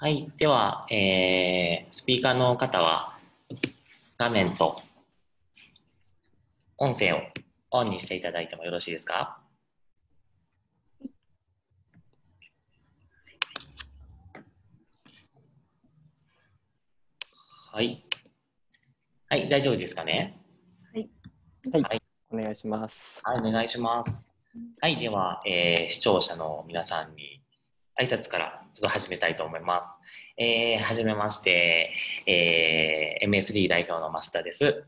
はい。では、えー、スピーカーの方は、画面と音声をオンにしていただいてもよろしいですかはい。はい、大丈夫ですかね、はい、はい。はい。お願いします。はい、お願いします。はい、では、えー、視聴者の皆さんに挨拶からちょっと始めたいと思います。えー、はじめまして、えー、MSD 代表の増田です。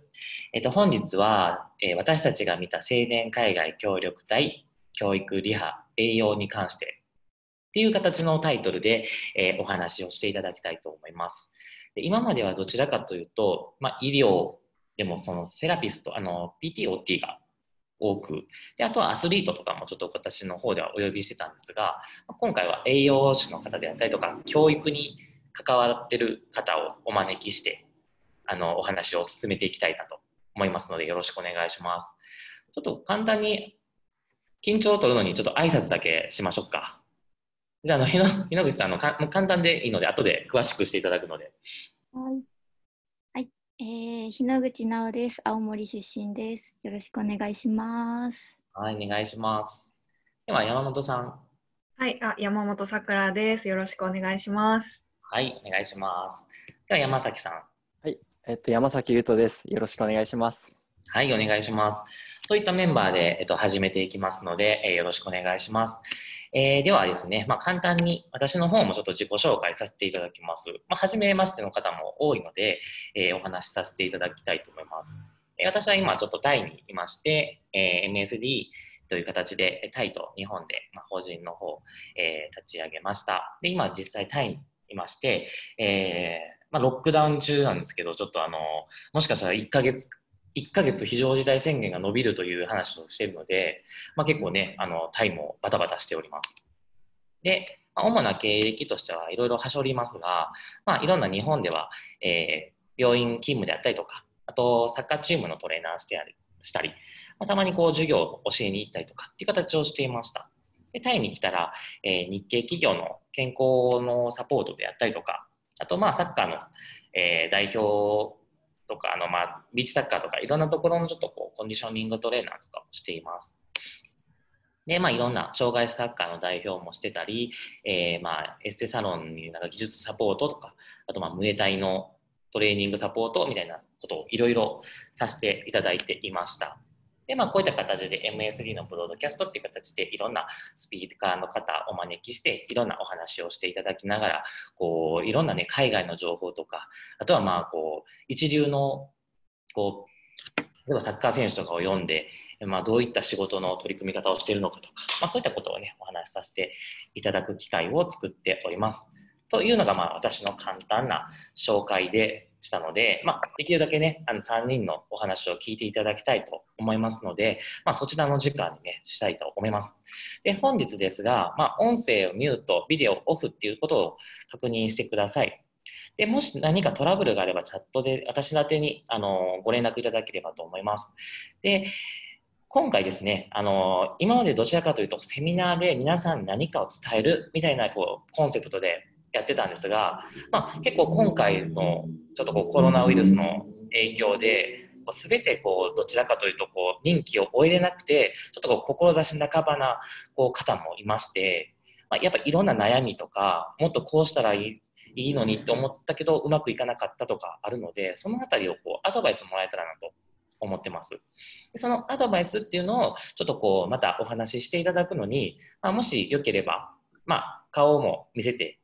えっ、ー、と、本日は、えー、私たちが見た青年海外協力隊教育リハ栄養に関してっていう形のタイトルで、えー、お話をしていただきたいと思います。で今まではどちらかというと、まあ、医療でもそのセラピスト、あの、PTOT が多くであとはアスリートとかもちょっと私の方ではお呼びしてたんですが今回は栄養士の方であったりとか教育に関わってる方をお招きしてあのお話を進めていきたいなと思いますのでよろしくお願いしますちょっと簡単に緊張を取るのにちょっと挨拶だけしましょうかじゃあの日野口さんのか簡単でいいので後で詳しくしていただくのではいえー、日野口直です。青森出身です。よろしくお願いします。はい、お願いします。では山本さん。はい、あ、山本さくらです。よろしくお願いします。はい、お願いします。では山崎さん。はい、えっと山崎優斗です。よろしくお願いします。はい、お願いします。といったメンバーでえっと始めていきますので、えー、よろしくお願いします。えー、ではですね、まあ、簡単に私の方もちょっと自己紹介させていただきます。まあ、初めましての方も多いので、えー、お話しさせていただきたいと思います。えー、私は今ちょっとタイにいまして、え MSD という形でタイと日本で、ま法人の方、え立ち上げました。で、今実際タイにいまして、えまあ、ロックダウン中なんですけど、ちょっとあの、もしかしたら1ヶ月1ヶ月非常事態宣言が伸びるという話をしているので、まあ、結構ね、あの、タイもバタバタしております。で、まあ、主な経歴としてはいろいろはしょりますが、まあ、いろんな日本では、えー、病院勤務であったりとか、あとサッカーチームのトレーナーしてしたり、まあ、たまにこう授業を教えに行ったりとかっていう形をしていました。でタイに来たら、えー、日系企業の健康のサポートであったりとか、あとまあサッカーの、えー、代表とか、あの、まあ、ビーチサッカーとか、いろんなところのちょっとこう、コンディショニングトレーナーとかもしています。で、まあ、いろんな障害サッカーの代表もしてたり、えー、まあ、エステサロンになんか技術サポートとか、あと、まあ、ムエタイのトレーニングサポートみたいなことをいろいろさせていただいていました。で、まあ、こういった形で MSD のブロードキャストっていう形でいろんなスピーカーの方をお招きしていろんなお話をしていただきながらこういろんなね海外の情報とかあとはまあこう一流のこう例えばサッカー選手とかを読んで、まあ、どういった仕事の取り組み方をしているのかとか、まあ、そういったことをねお話しさせていただく機会を作っております。というのがまあ私の簡単な紹介でしたので、まあ、できるだけね、あの3人のお話を聞いていただきたいと思いますので、まあ、そちらの時間にね、したいと思います。で、本日ですが、まあ、音声をミュート、ビデオオフっていうことを確認してください。で、もし何かトラブルがあれば、チャットで私宛てに、あのご連絡いただければと思います。で、今回ですね、あの今までどちらかというと、セミナーで皆さんに何かを伝えるみたいなこうコンセプトでやってたんですが、まあ、結構今回のちょっとこうコロナウイルスの影響で全てこうどちらかというとこう任期を終えれなくてちょっとこう志半ばなこう方もいまして、まあ、やっぱいろんな悩みとかもっとこうしたらいいいいのにって思ったけどうまくいかなかったとかあるのでその辺りをこうアドバイスもらえたらなと思ってますでそのアドバイスっていうのをちょっとこうまたお話ししていただくのに、まあ、もしよければ、まあ、顔も見せて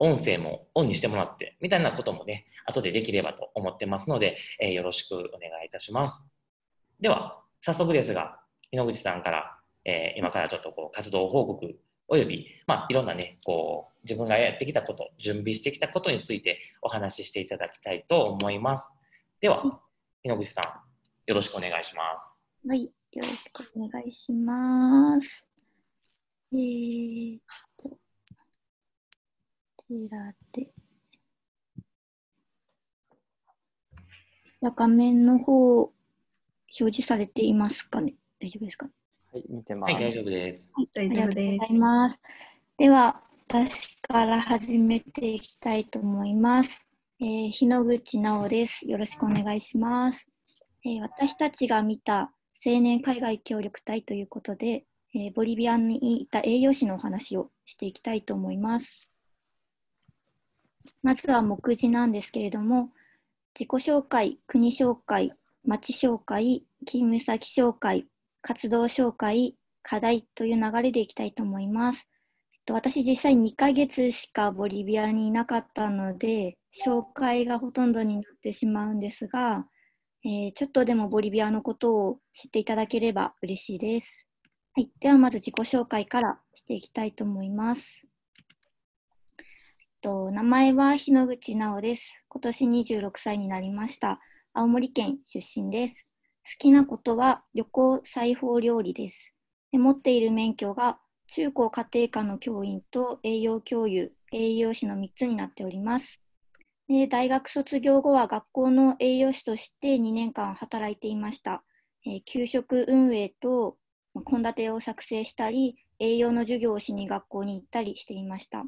音声もオンにしてもらって、みたいなこともね、後でできればと思ってますので、えー、よろしくお願いいたします。では、早速ですが、井ノ口さんから、えー、今からちょっとこう活動報告および、まあ、いろんなね、こう、自分がやってきたこと、準備してきたことについてお話ししていただきたいと思います。では、井ノ口さん、よろしくお願いします。はい、よろしくお願いします。えー、らで。画面の方、表示されていますかね大丈夫ですか、はい、見てます。はい、大丈夫です。はい、大丈夫でありがとうございます。では、私から始めていきたいと思います。えー、日野口直です。よろしくお願いします。えー、私たちが見た青年海外協力隊ということで、えー、ボリビアにいた栄養士のお話をしていきたいと思います。まずは目次なんですけれども、自己紹介、国紹介、町紹介、勤務先紹介、活動紹介、課題という流れでいきたいと思います。私実際2ヶ月しかボリビアにいなかったので紹介がほとんどになってしまうんですが、えー、ちょっとでもボリビアのことを知っていただければ嬉しいです。はい、ではまず自己紹介からしていきたいと思います。と、名前は日野口直です。今年26歳になりました。青森県出身です。好きなことは旅行裁縫料理です。で持っている免許が中高家庭科の教員と栄養教諭、栄養士の3つになっております。で大学卒業後は学校の栄養士として2年間働いていました。え給食運営と献立を作成したり、栄養の授業をしに学校に行ったりしていました。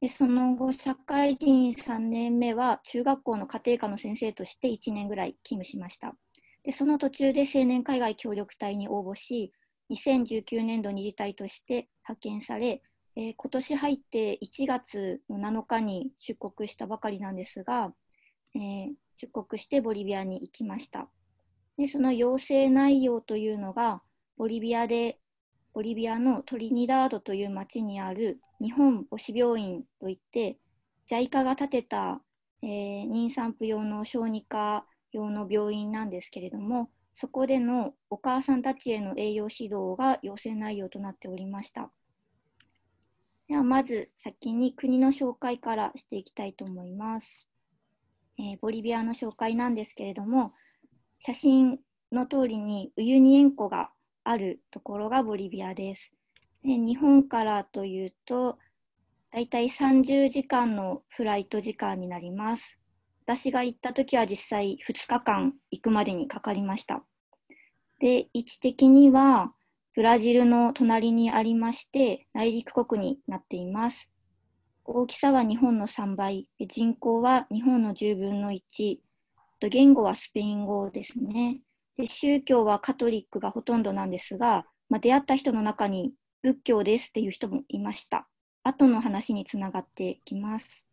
でその後、社会人3年目は中学校の家庭科の先生として1年ぐらい勤務しました。でその途中で青年海外協力隊に応募し、2019年度に自隊として派遣され、えー、今年入って1月の7日に出国したばかりなんですが、えー、出国してボリビアに行きました。でその要請内容というのが、ボリビアでボリビアのトリニダードという町にある日本母子病院といって JICA が建てた、えー、妊産婦用の小児科用の病院なんですけれどもそこでのお母さんたちへの栄養指導が要請内容となっておりましたではまず先に国の紹介からしていきたいと思います、えー、ボリビアの紹介なんですけれども写真の通りにウユニ塩湖があるところがボリビアです。で日本からというと、だいたい30時間のフライト時間になります。私が行った時は実際2日間行くまでにかかりました。で、位置的にはブラジルの隣にありまして、内陸国になっています。大きさは日本の3倍、人口は日本の10分の1、言語はスペイン語ですね。で宗教はカトリックがほとんどなんですが、まあ、出会った人の中に仏教ですっていう人もいました。後の話につながってきます。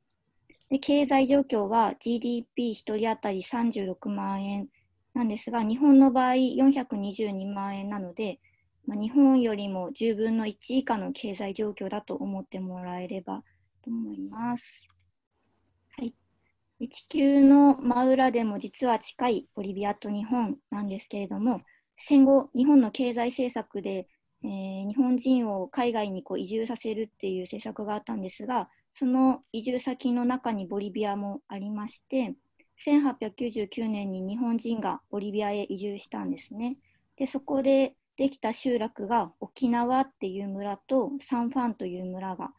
で経済状況は GDP1 人当たり36万円なんですが、日本の場合422万円なので、まあ、日本よりも10分の1以下の経済状況だと思ってもらえればと思います。はい地球の真裏でも実は近いボリビアと日本なんですけれども戦後日本の経済政策で、えー、日本人を海外にこう移住させるっていう政策があったんですがその移住先の中にボリビアもありまして1899年に日本人がボリビアへ移住したんですね。でそこでできた集落が沖縄っていう村とサンファンという村が、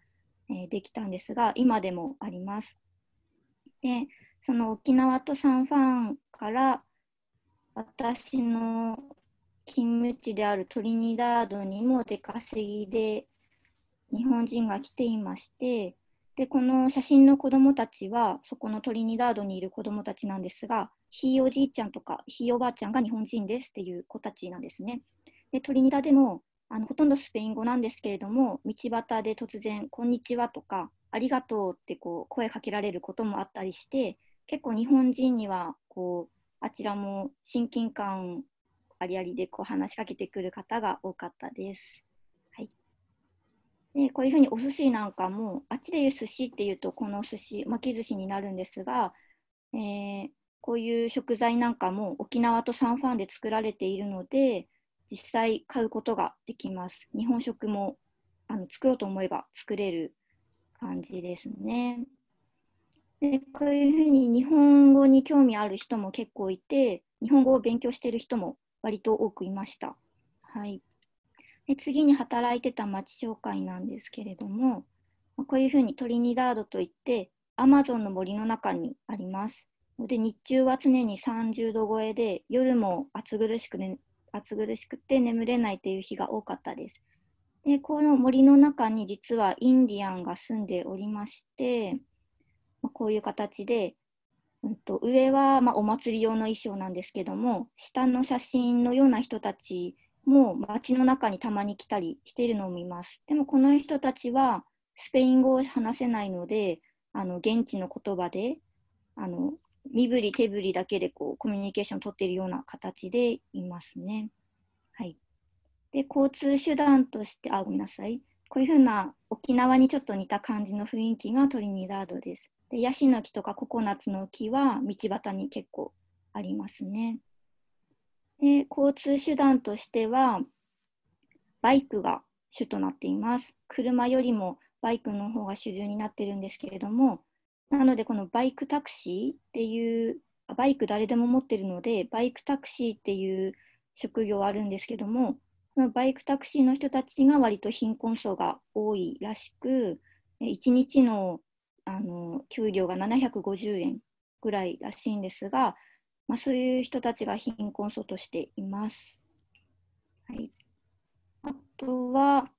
えー、できたんですが今でもあります。でその沖縄とサンファンから私の勤務地であるトリニダードにも出稼ぎで日本人が来ていましてでこの写真の子どもたちはそこのトリニダードにいる子どもたちなんですがひいおじいちゃんとかひいおばあちゃんが日本人ですっていう子たちなんですね。でトリニダでもあのほとんどスペイン語なんですけれども道端で突然「こんにちは」とかありがとうってこう声かけられることもあったりして結構日本人にはこうあちらも親近感ありありでこう話しかけてくる方が多かったです。はい、でこういうふうにお寿司なんかもあっちでいう寿司っていうとこの寿司巻き寿司になるんですが、えー、こういう食材なんかも沖縄とサンファンで作られているので実際買うことができます。日本食もあの作ろうと思えば作れる感じですね。でこういうふうに日本語に興味ある人も結構いて日本語を勉強している人も割と多くいました。はい、で次に働いてた町紹介なんですけれどもこういうふうにトリニダードといってアマゾンの森の中にあります。で日中は常に30度超えで夜も暑苦しく、ね、暑苦しくて眠れないという日が多かったです。でこの森の中に実はインディアンが住んでおりまして、まこういう形で、うんと、上はまお祭り用の衣装なんですけども下の写真のような人たちも街の中にたまに来たりしているのを見ます。でもこの人たちはスペイン語を話せないのであの現地の言葉であの身振り手振りだけでこうコミュニケーションを取っているような形でいますね。はいで交通手段としてあごめんなさいこういうふうな沖縄にちょっと似た感じの雰囲気がトリニダードです。でヤシの木とかココナッツの木は道端に結構ありますね。で交通手段としてはバイクが主となっています。車よりもバイクの方が主流になってるんですけれどもなのでこのバイクタクシーっていうバイク誰でも持ってるのでバイクタクシーっていう職業あるんですけどもバイクタクシーの人たちが割と貧困層が多いらしく、1日のあの給料が750円ぐらいらしいんですが、まあ、そういう人たちが貧困層としています。はい、あとは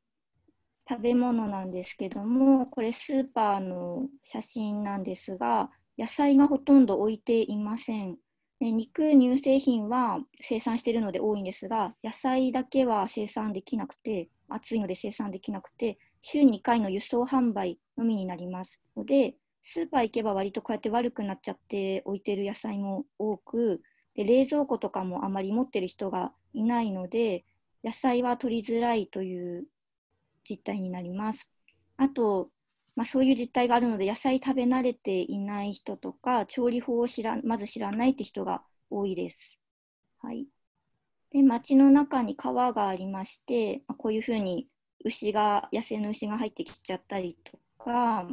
食べ物なんですけども、これスーパーの写真なんですが、野菜がほとんど置いていません。で肉、乳製品は生産しているので多いんですが、野菜だけは生産できなくて、暑いので生産できなくて、週2回の輸送販売のみになりますので、スーパー行けば割とこうやって悪くなっちゃって置いてる野菜も多くで冷蔵庫とかもあまり持ってる人がいないので野菜は取りづらいという実態になりますあとまあ、そういう実態があるので野菜食べ慣れていない人とか調理法を知らまず知らないって人が多いです。はい、で町の中に川がありまして、まあ、こういうふうに牛が野生の牛が入ってきちゃったりとかっ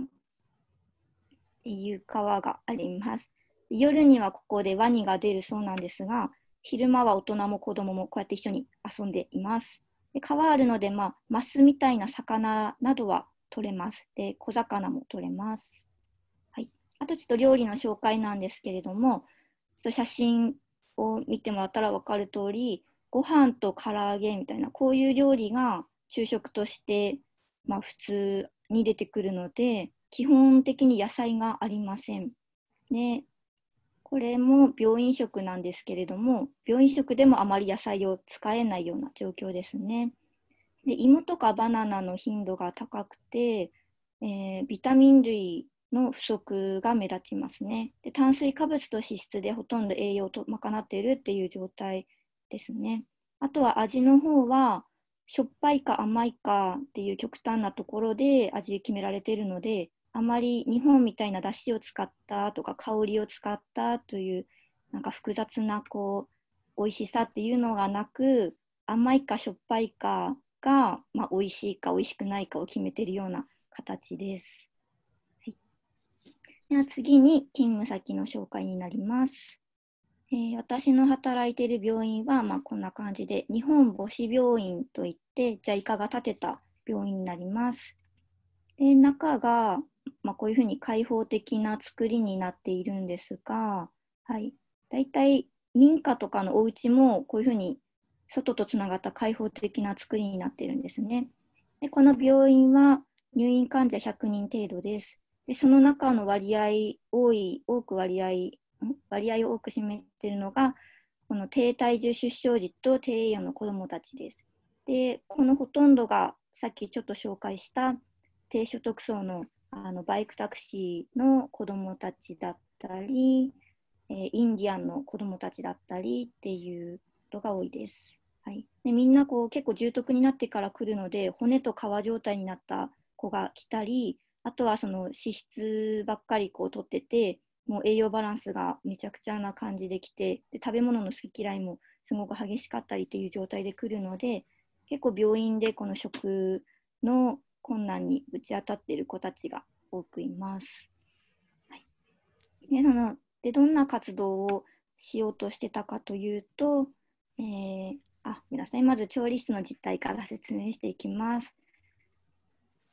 ていう川があります。夜にはここでワニが出るそうなんですが昼間は大人も子供もこうやって一緒に遊んでいます。で川あるので、まあ、マスみたいな魚などは取れます。で、小魚も取れます。はい。あとちょっと料理の紹介なんですけれども、ちょっと写真を見てもらったら分かる通り、ご飯と唐揚げみたいな、こういう料理が昼食として、まあ、普通に出てくるので、基本的に野菜がありません。ね。これも病院食なんですけれども、病院食でもあまり野菜を使えないような状況ですね。で芋とかバナナの頻度が高くて、えー、ビタミン類の不足が目立ちますねで炭水化物と脂質でほとんど栄養と賄っているっていう状態ですねあとは味の方はしょっぱいか甘いかっていう極端なところで味決められているのであまり日本みたいな出汁を使ったとか香りを使ったというなんか複雑なこう美味しさっていうのがなく甘いかしょっぱいかが、まあ、美味しいか美味しくないかを決めているような形です。はい、では次に勤務先の紹介になります。えー、私の働いている病院は、まあ、こんな感じで日本母子病院といってじゃあ、いが建てた病院になります。で中が、まあ、こういうふうに開放的な作りになっているんですが、はい、だいたい民家とかのお家もこういうふうに外とつながった開放的な作りになっているんですね。でこの病院は入院患者100人程度です。でその中の割合、多い、多く割合、割合を多く占めているのが、この低体重出生児と低栄養の子どもたちです。で、このほとんどがさっきちょっと紹介した低所得層のあのバイクタクシーの子どもたちだったり、えー、インディアンの子どもたちだったりっていうことが多いです。はい、でみんなこう結構重篤になってから来るので骨と皮状態になった子が来たりあとはその脂質ばっかりこう取っててもう栄養バランスがめちゃくちゃな感じできてで食べ物の好き嫌いもすごく激しかったりっていう状態で来るので結構病院でこの食の困難にぶち当たっている子たちが多くいます。はい、でそのでどんな活動をしようとしてたかというとえー、あ、皆さん、まず調理室の実態から説明していきます。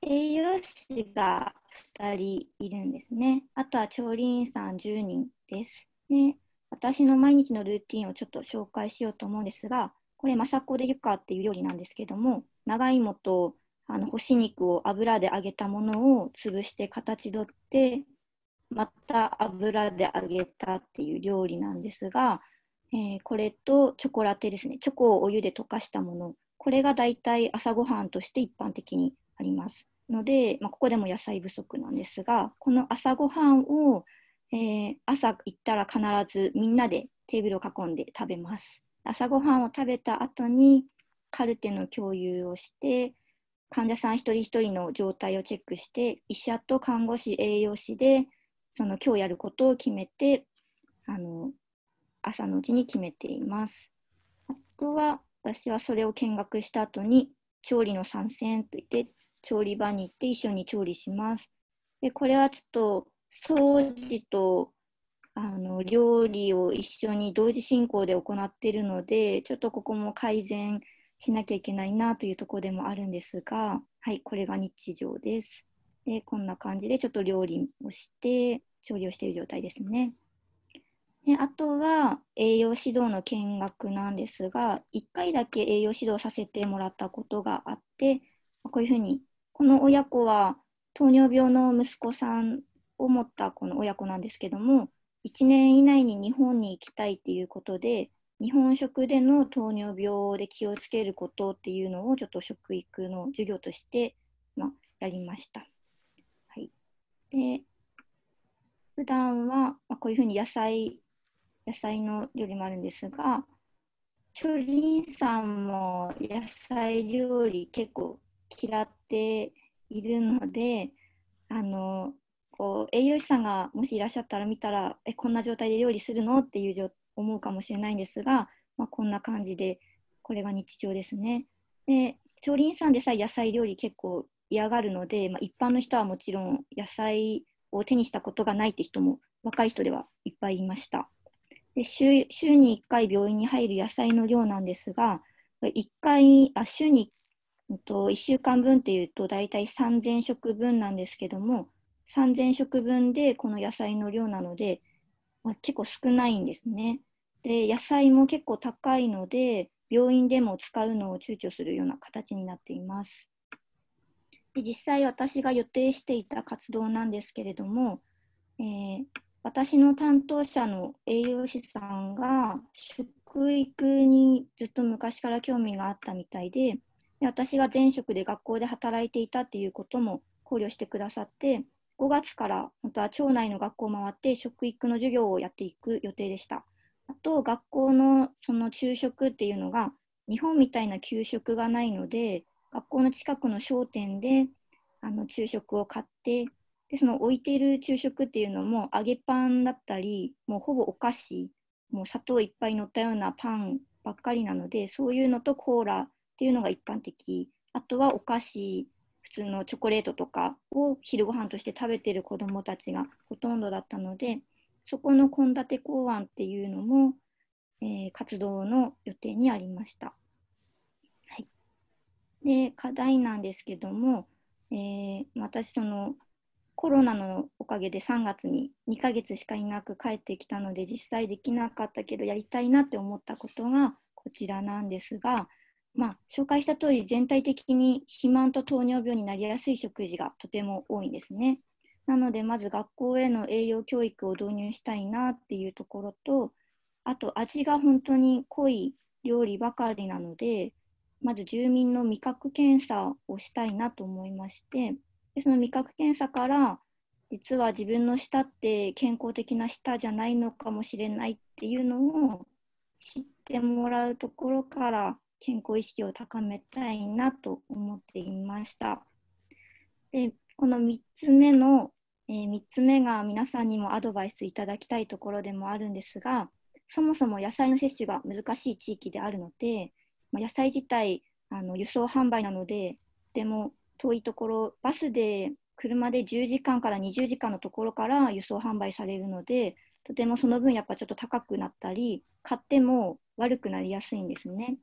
栄養士が2人いるんですね。あとは調理員さん10人です。で私の毎日のルーティンをちょっと紹介しようと思うんですが、これ、マサコでゆかっていう料理なんですけども、長芋とあの干し肉を油で揚げたものを潰して形取って、また油で揚げたっていう料理なんですが、えー、これとチョコラテですね。チョコをお湯で溶かしたもの。これがだいたい朝ごはんとして一般的にあります。ので、まあ、ここでも野菜不足なんですが、この朝ごはんを、えー、朝行ったら必ずみんなでテーブルを囲んで食べます。朝ごはんを食べた後にカルテの共有をして患者さん一人一人の状態をチェックして医者と看護師栄養士でその今日やることを決めてあの朝のうちに決めています。あとは私はそれを見学した後に調理の参戦といって調理場に行って一緒に調理します。でこれはちょっと掃除とあの料理を一緒に同時進行で行っているのでちょっとここも改善しなきゃいけないなというとこでもあるんですが、はい、これが日常です。でこんな感じでちょっと料理をして調理をしている状態ですね。であとは栄養指導の見学なんですが1回だけ栄養指導させてもらったことがあってこういうふうにこの親子は糖尿病の息子さんを持ったこの親子なんですけども1年以内に日本に行きたいっていうことで日本食での糖尿病で気をつけることっていうのをちょっと食育の授業として、まあ、やりました。はい、で普段は、まあ、こういうふうに野菜野菜の料理もあるんですが、チョリンさんも野菜料理結構嫌っているので、あのこう栄養士さんがもしいらっしゃったら見たら、えこんな状態で料理するのっていう思うかもしれないんですが、まあ、こんな感じで、これが日常ですね。で、調理員さんでさえ野菜料理結構嫌がるので、まあ、一般の人はもちろん野菜を手にしたことがないって人も若い人ではいっぱいいました。で週週に1回病院に入る野菜の量なんですが、1回あ週に1週間分っていうと大体3000食分なんですけども3000食分でこの野菜の量なので、まあ、結構少ないんですね。で野菜も結構高いので病院でも使うのを躊躇するような形になっています。で実際私が予定していた活動なんですけれども、えー、私の担当者の栄養士さんが食育にずっと昔から興味があったみたいでで私が前職で学校で働いていたっていうことも考慮してくださって5月から本当は町内の学校を回って食育の授業をやっていく予定でした。あと学校のその昼食っていうのが日本みたいな給食がないので学校の近くの商店であの昼食を買ってでその置いている昼食っていうのも揚げパンだったりもうほぼお菓子もう砂糖いっぱい乗ったようなパンばっかりなのでそういうのとコーラっていうのが一般的あとはお菓子普通のチョコレートとかを昼ご飯として食べてる子どもたちがほとんどだったのでそこの献立考案っていうのも、えー、活動の予定にありました。はい、で課題なんですけども、えー、私そのコロナのおかげで3月に2ヶ月しかいなく帰ってきたので実際できなかったけどやりたいなって思ったことがこちらなんですが、まあ、紹介した通り全体的に肥満と糖尿病になりやすい食事がとても多いんですね。なのでまず学校への栄養教育を導入したいなっていうところとあと味が本当に濃い料理ばかりなのでまず住民の味覚検査をしたいなと思いましてでその味覚検査から実は自分の舌って健康的な舌じゃないのかもしれないっていうのを知ってもらうところから健康意識を高めたいなと思っていました。でこの3つ目の、えー、3つ目が皆さんにもアドバイスいただきたいところでもあるんですがそもそも野菜の摂取が難しい地域であるので、まあ、野菜自体あの輸送販売なのでとても遠いところバスで車で10時間から20時間のところから輸送販売されるのでとてもその分やっぱちょっと高くなったり買っても悪くなりやすいんですね。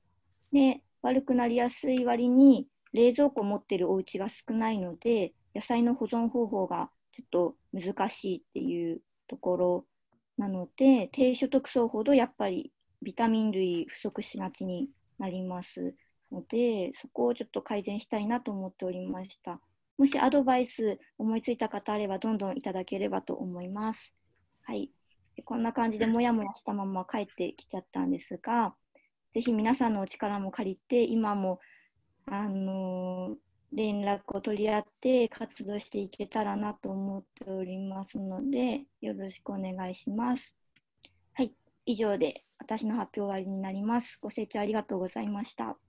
で悪くなりやすい割に冷蔵庫持ってるお家が少ないので野菜の保存方法がちょっと難しいっていうところなので低所得層ほどやっぱりビタミン類不足しがちになります。で、そこをちょっと改善したいなと思っておりました。もしアドバイス思いついた方あれば、どんどんいただければと思います。はい。こんな感じでもやもやしたまま帰ってきちゃったんですが、ぜひ皆さんのお力も借りて、今も、あのー、連絡を取り合って活動していけたらなと思っておりますので、よろしくお願いします。はい。以上で私の発表終わりになります。ご清聴ありがとうございました。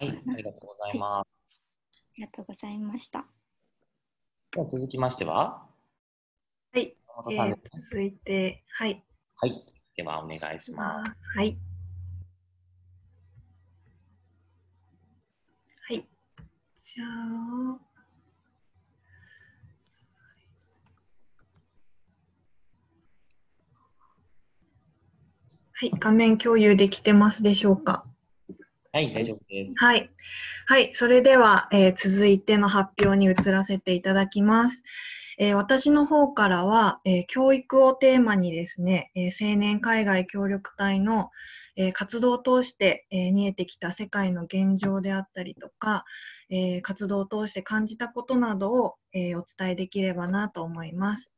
はい、ありがとうございます。ありがとうございました。では続きましてははい、えー、続いて、はい。はい、ではお願いします。はい。はい、じゃあ。はい、画面共有できてますでしょうか。はい、大丈夫です。はい。はい、それでは、えー、続いての発表に移らせていただきます。えー、私の方からは、えー、教育をテーマにですね、え青年海外協力隊の、え活動を通して、え見えてきた世界の現状であったりとか、え活動を通して感じたことなどを、えお伝えできればなと思います。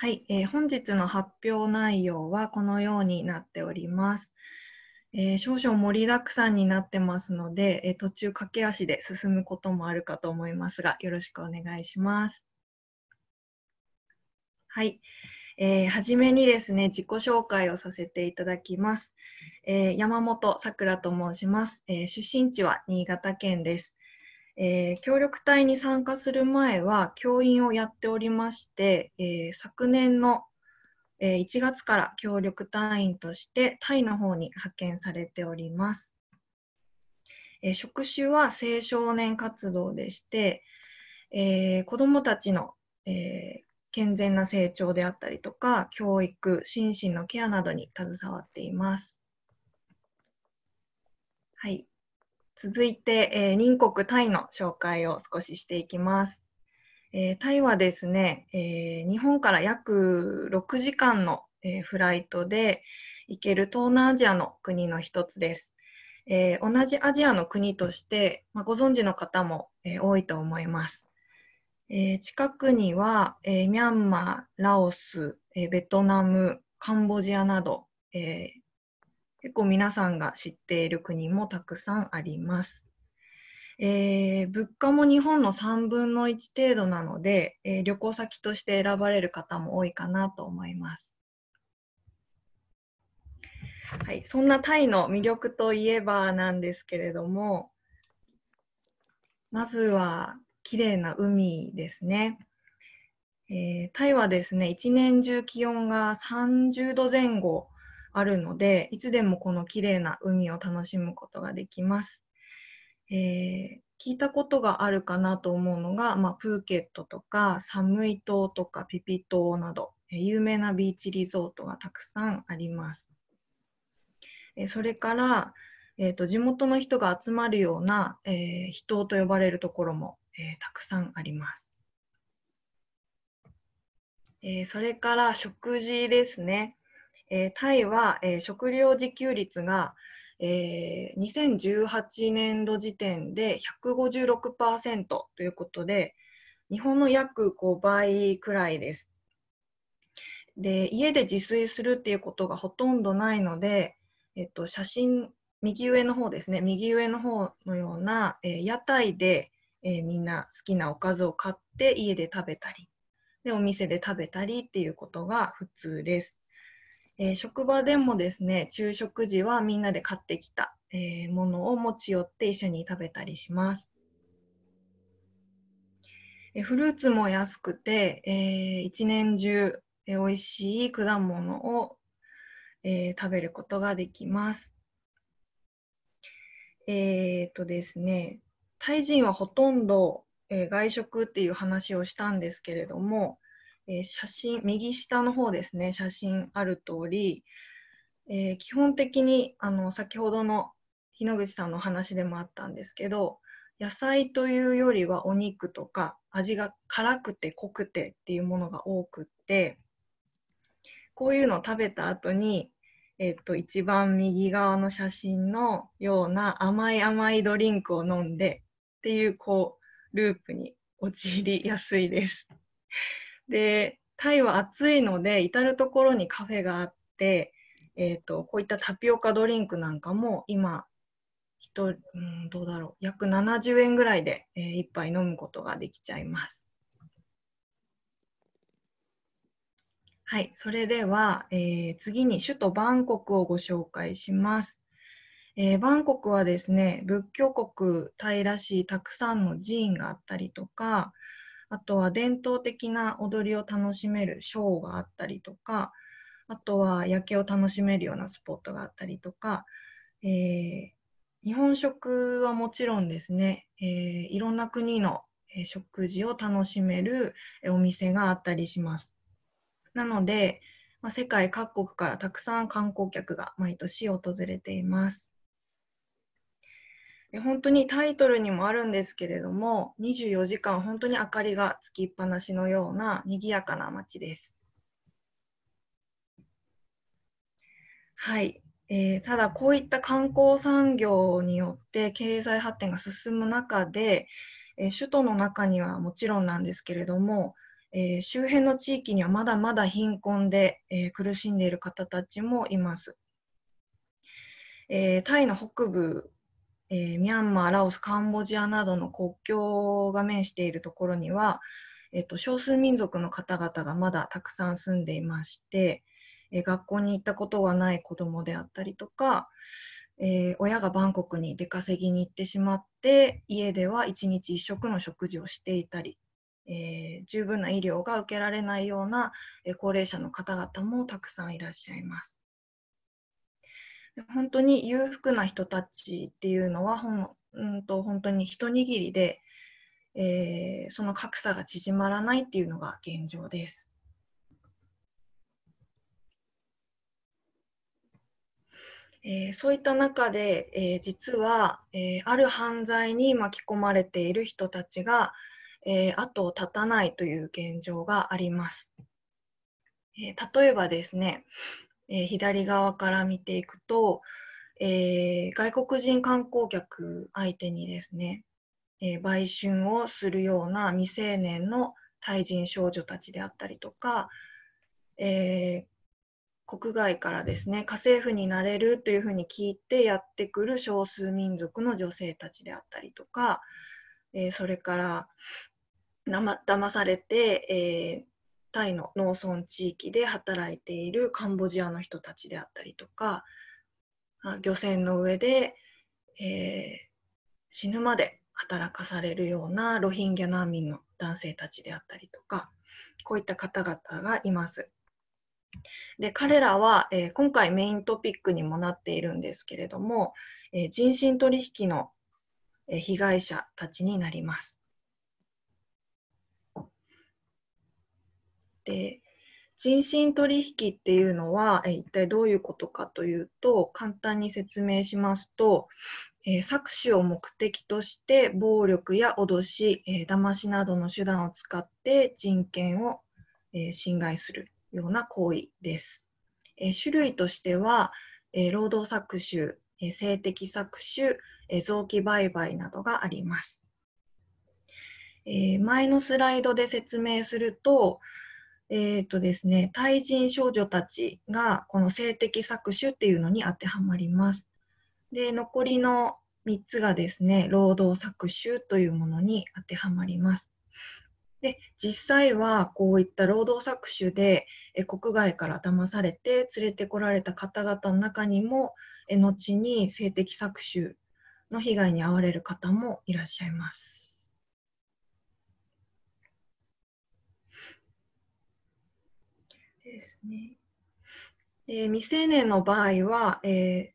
はい、えー、本日の発表内容はこのようになっております。えー、少々盛りだくさんになってますので、えー、途中駆け足で進むこともあるかと思いますが、よろしくお願いします。はい。えー、はじめにですね、自己紹介をさせていただきます。えー、山本さくらと申します、えー、出身地は新潟県です。えー、協力隊に参加する前は教員をやっておりまして、えー、昨年の1月から協力隊員としてタイの方に派遣されております。えー、職種は青少年活動でして、えー、子どもたちの、えー、健全な成長であったりとか教育心身のケアなどに携わっています。はい、続いて、えー、隣国タイの紹介を少ししていきます。えー、タイはですね、えー、日本から約6時間の、えフライトで行ける東南アジアの国の一つです。え同じアジアの国として、まあ、ご存知の方も、え多いと思います。え近くには、えミャンマー、ラオス、えベトナム、カンボジアなど、え結構皆さんが知っている国もたくさんあります。えー、物価も日本の3分の1程度なので、えー、旅行先として選ばれる方も多いかなと思います。はい、そんなタイの魅力といえばなんですけれども、まずは綺麗な海ですね。えー、タイはですね、一年中気温が30度前後あるので、いつでもこの綺麗な海を楽しむことができます。えー、聞いたことがあるかなと思うのが、まあ、プーケットとかサムイ島とかピピ島など、え有名なビーチリゾートがたくさんあります。えそれから、えーと、地元の人が集まるような、えー、と呼ばれるところも、えー、たくさんあります。えー、それから食事ですね。えー、タイは、えー、食料自給率が、えー、2018年度時点で156%ということで日本の約5倍くらいです。で家で自炊するっていうことがほとんどないので、えっと、写真右上の方ですね右上の方のような、えー、屋台で、えー、みんな好きなおかずを買って家で食べたりでお店で食べたりっていうことが普通です。えー、職場でもですね昼食時はみんなで買ってきた、えー、ものを持ち寄って一緒に食べたりします、えー、フルーツも安くて、え一年中、えー、美味しい果物を、え食べることができますえっとですねタイ人はほとんど、え外食っていう話をしたんですけれどもえー、写真、右下の方ですね、写真ある通り、えー、基本的にあの先ほどの日野口さんの話でもあったんですけど、野菜というよりはお肉とか味が辛くて濃くてっていうものが多くってこういうのを食べた後に、えっと、一番右側の写真のような甘い甘いドリンクを飲んでっていうこうループに陥りやすいです。でタイは暑いので至る所にカフェがあって、えーと、こういったタピオカドリンクなんかも今1うん、どうだろう約70円ぐらいで、えー、1杯飲むことができちゃいます。はい、それでは、えー、次に首都バンコクをご紹介します。えー、バンコクはですね、仏教国タイらしいたくさんの寺院があったりとか、あとは伝統的な踊りを楽しめるショーがあったりとか、あとは夜景を楽しめるようなスポットがあったりとか、えー、日本食はもちろんですね、えー、いろんな国の食事を楽しめるお店があったりします。なので、まあ、世界各国からたくさん観光客が毎年訪れています。本当にタイトルにもあるんですけれども24時間本当に明かりがつきっぱなしのような賑やかな街です。はい、えー、ただこういった観光産業によって経済発展が進む中で、えー、首都の中にはもちろんなんですけれども、えー、周辺の地域にはまだまだ貧困で、え苦しんでいる方たちもいます。えタイの北部えー、ミャンマー、ラオス、カンボジアなどの国境が面しているところには、えーと、少数民族の方々がまだたくさん住んでいまして、えー、学校に行ったことがない子どもであったりとか、えー、親がバンコクに出稼ぎに行ってしまって家では1日1食の食事をしていたり、えー、十分な医療が受けられないような、え高齢者の方々もたくさんいらっしゃいます。本当に裕福な人たちっていうのはほん、うんと、本当に一握りで、えー、その格差が縮まらないっていうのが現状です。えー、そういった中で、えー、実は、えー、ある犯罪に巻き込まれている人たちが、え後を絶たないという現状があります。え例えばですね、えー、左側から見ていくと、えー、外国人観光客相手にですね、え売春をするような未成年の対人少女たちであったりとか、え国外からですね家政婦になれるというふうに聞いてやってくる少数民族の女性たちであったりとか、えー、それからだま騙されて、えタイの農村地域で働いているカンボジアの人たちであったりとか漁船の上で、えー、死ぬまで働かされるようなロヒンギャ難民の男性たちであったりとかこういった方々がいます。で彼らは、えー、今回メイントピックにもなっているんですけれども、えー、人身取引の被害者たちになります。で人身取引っていうのは一体どういうことかというと簡単に説明しますと、えー、搾取を目的として暴力や脅し、えー、騙しなどの手段を使って人権を、えー、侵害するような行為です。え種類としては、え労働搾取、え性的搾取、え臓器売買などがあります。え前のスライドで説明すると、えっ、ー、とですね、対人少女たちがこの性的搾取っていうのに当てはまります。で、残りの3つがですね、労働搾取というものに当てはまります。で、実際はこういった労働搾取でえ国外から騙されて連れてこられた方々の中にも、え後に性的搾取の被害に遭われる方もいらっしゃいます。ですね。で未成年の場合は、え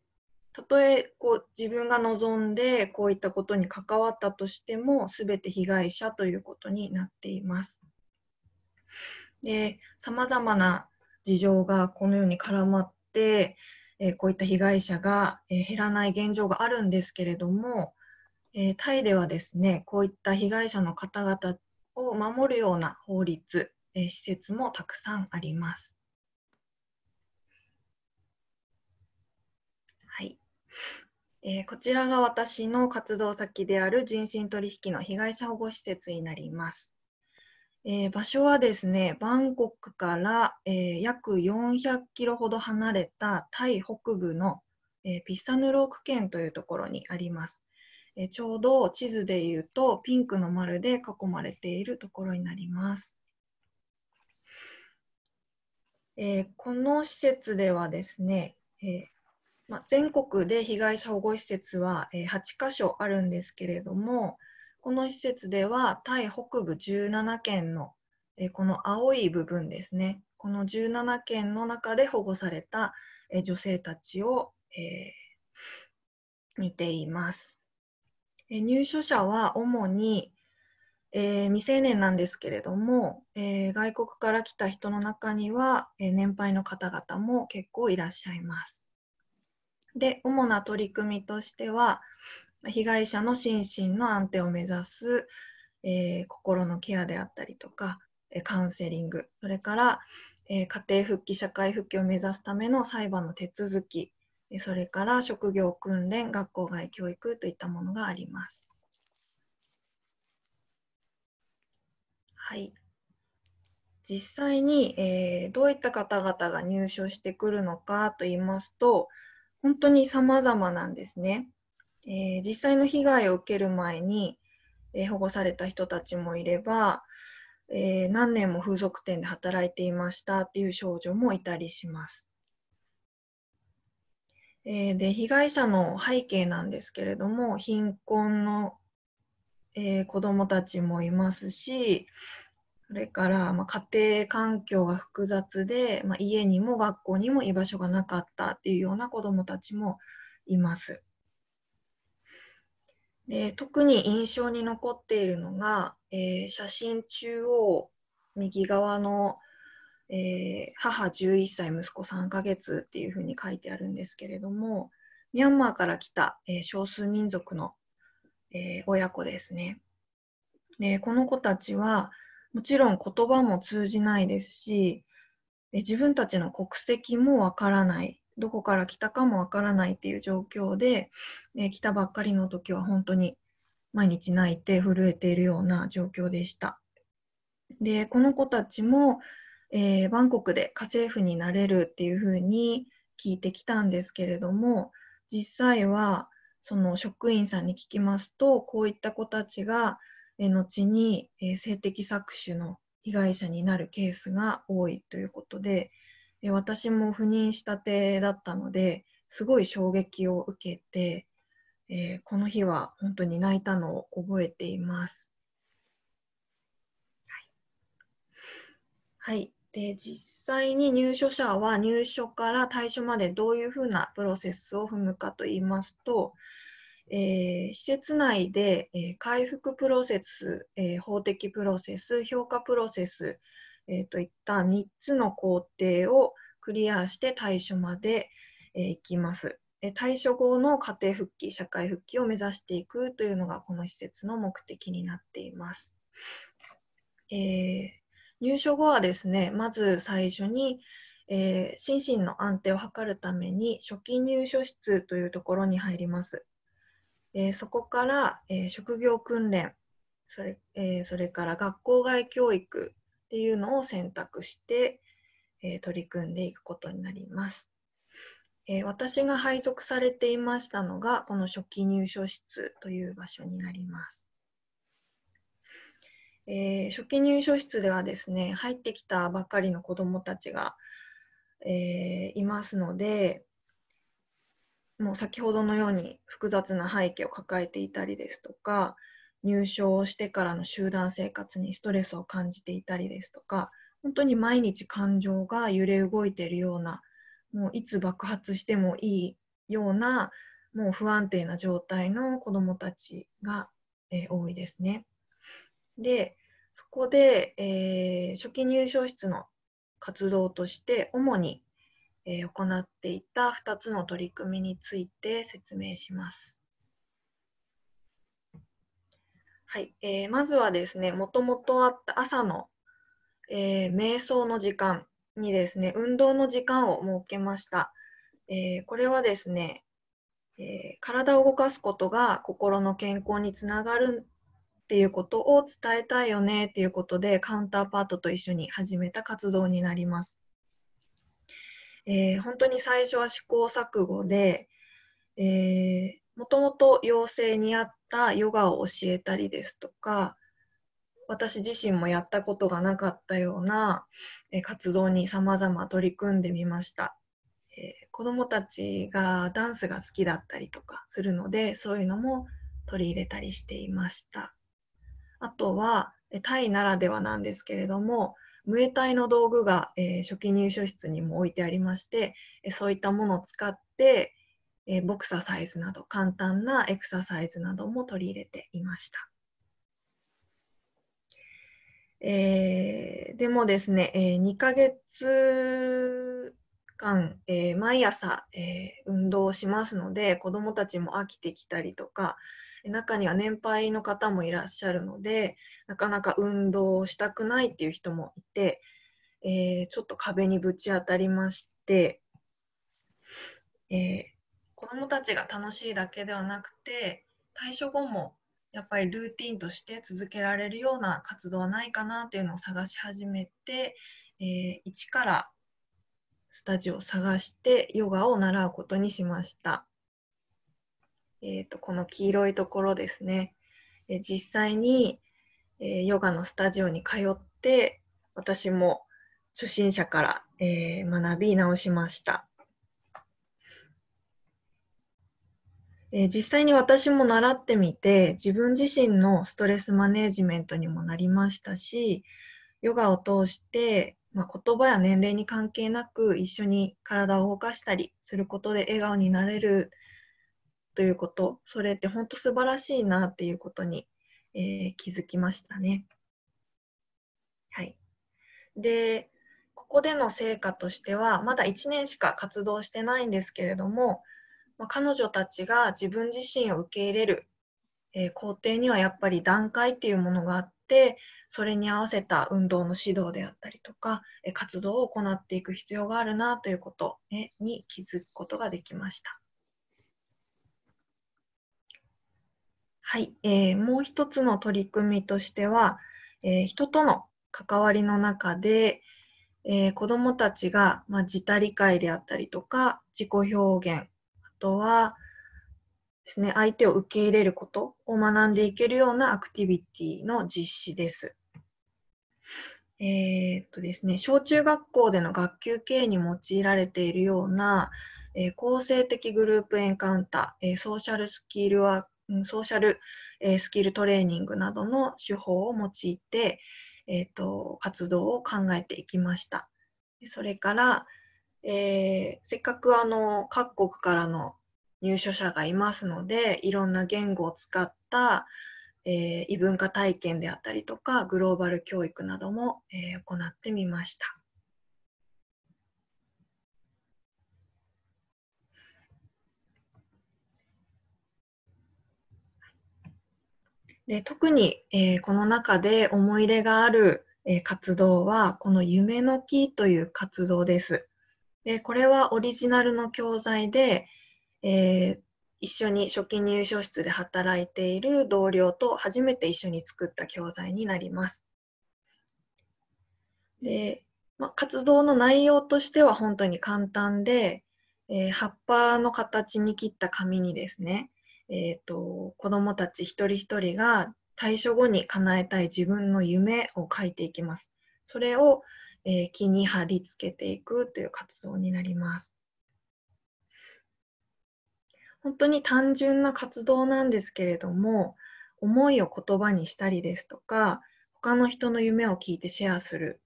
ー、たとえこう自分が望んでこういったことに関わったとしても全て被害者ということになっています。さまざまな事情がこのように絡まって、えー、こういった被害者が、え減らない現状があるんですけれども、えタイではですねこういった被害者の方々を守るような法律、え施設もたくさんあります。えー、こちらが私の活動先である人身取引の被害者保護施設になります。えー、場所はですね、バンコクから、えー、約400キロほど離れたタイ北部の、えピッサヌローク県というところにあります。えちょうど地図でいうとピンクの丸で囲まれているところになります。えこの施設ではですね、えまあ、全国で被害者保護施設は、えー、8か所あるんですけれどもこの施設ではタイ北部17県の、えー、この青い部分ですねこの17県の中で保護された、えー、女性たちを、え見ています、え入所者は主に、え未成年なんですけれども、え外国から来た人の中には、え年配の方々も結構いらっしゃいますで、主な取り組みとしては、被害者の心身の安定を目指す、えー、心のケアであったりとか、カウンセリング、それから、えー、家庭復帰、社会復帰を目指すための裁判の手続き、それから職業訓練、学校外教育といったものがあります。はい、実際に、えー、どういった方々が入所してくるのかと言いますと、本当に様々なんですね。えー、実際の被害を受ける前に、えー、保護された人たちもいれば、えー、何年も風俗店で働いていましたっていう少女もいたりします。えー、で被害者の背景なんですけれども貧困の、えー、子どもたちもいますし、それから、まあ、家庭環境が複雑で、まあ、家にも学校にも居場所がなかったっていうような子どもたちもいます。で特に印象に残っているのが、えー、写真中央右側の、えー、母11歳息子3ヶ月っていうふうに書いてあるんですけれどもミャンマーから来た、えー、少数民族の、え親子ですね。でこの子たちはもちろん言葉も通じないですし、自分たちの国籍もわからない、どこから来たかもわからないっていう状況で、え来たばっかりの時は本当に毎日泣いて震えているような状況でした。で、この子たちも、えー、バンコクで家政婦になれるっていうふうに聞いてきたんですけれども、実際はその職員さんに聞きますと、こういった子たちが後に性的搾取の被害者になるケースが多いということで私も赴任したてだったのですごい衝撃を受けて、えー、この日は本当に泣いたのを覚えています。はい、はいで実際に入所者は入所から退所までどういうふうなプロセスを踏むかといいますと、えー、施設内で、えー、回復プロセス、えー、法的プロセス、評価プロセス、えー、といった3つの工程をクリアして対処まで、えー、いきます。対処後の家庭復帰、社会復帰を目指していくというのがこの施設の目的になっています。えー、入所後はですね、まず最初に、えー、心身の安定を図るために初期入所室というところに入ります。えー、そこから、えー、職業訓練それ,、えー、それから学校外教育っていうのを選択して、え取り組んでいくことになります、え私が配属されていましたのがこの初期入所室という場所になります、え初期入所室ではですね入ってきたばかりの子どもたちが、えいますのでもう先ほどのように複雑な背景を抱えていたりですとか入賞をしてからの集団生活にストレスを感じていたりですとか本当に毎日感情が揺れ動いているようなもういつ爆発してもいいようなもう不安定な状態の子どもたちが、えー、多いですね。でそこで、えー、初期入賞室の活動として主にえ行っていた2つの取り組みについて説明します。はいえー、まずはですね、もともとあった朝の、えー、瞑想の時間にですね、運動の時間を設けました。えー、これはですね、えー、体を動かすことが心の健康につながるっていうことを伝えたいよねっていうことでカウンターパートと一緒に始めた活動になります。えー、本当に最初は試行錯誤で、えー、もともと養成にあったヨガを教えたりですとか私自身もやったことがなかったような活動にさまざま取り組んでみました、えー、子どもたちがダンスが好きだったりとかするのでそういうのも取り入れたりしていましたあとはタイならではなんですけれどもムエタイの道具が、えー、初期入所室にも置いてありまして、えそういったものを使って、えボクササイズなど簡単なエクササイズなども取り入れていました。えー、でもですね、えー、2ヶ月間、えー、毎朝、え運動をしますので子どもたちも飽きてきたりとか中には年配の方もいらっしゃるのでなかなか運動をしたくないっていう人もいて、えー、ちょっと壁にぶち当たりまして、えー、子どもたちが楽しいだけではなくて退所後もやっぱりルーティンとして続けられるような活動はないかなというのを探し始めて、えー、一からスタジオを探してヨガを習うことにしました。えーと、この黄色いところですね、え実際に、えヨガのスタジオに通って私も初心者から、え学び直しました、え実際に私も習ってみて自分自身のストレスマネジメントにもなりましたしヨガを通して、まあ、言葉や年齢に関係なく一緒に体を動かしたりすることで笑顔になれるということそれって本当素晴らしいなっていうことに、えー、気づきましたね。はい、でここでの成果としてはまだ1年しか活動してないんですけれども、まあ、彼女たちが自分自身を受け入れる、えー、工程にはやっぱり段階っていうものがあってそれに合わせた運動の指導であったりとか、えー、活動を行っていく必要があるなということに気づくことができました。はい、えー、もう一つの取り組みとしては、えー、人との関わりの中で、えー、子どもたちが、まあ、自他理解であったりとか自己表現あとはですね相手を受け入れることを学んでいけるようなアクティビティの実施です。えー、っとですね、小中学校での学級経営に用いられているような、えー、構成的グループエンカウンター、えー、ソーシャルスキルワーソーシャル、えー、スキルトレーニングなどの手法を用いて、えーと、活動を考えていきました。それから、えー、せっかくあの各国からの入所者がいますのでいろんな言語を使った、えー、異文化体験であったりとかグローバル教育なども、えー、行ってみました。で特に、えー、この中で思い入れがある、えー、活動はこの「夢の木」という活動です。でこれはオリジナルの教材で、えー、一緒に初期入所室で働いている同僚と初めて一緒に作った教材になります。でまあ、活動の内容としては本当に簡単で、えー、葉っぱの形に切った紙にですねえーと、子どもたち一人一人が退所後に叶えたい自分の夢を書いていきます。それを、えー、木に貼り付けていくという活動になります。本当に単純な活動なんですけれども思いを言葉にしたりですとか他の人の夢を聞いてシェアする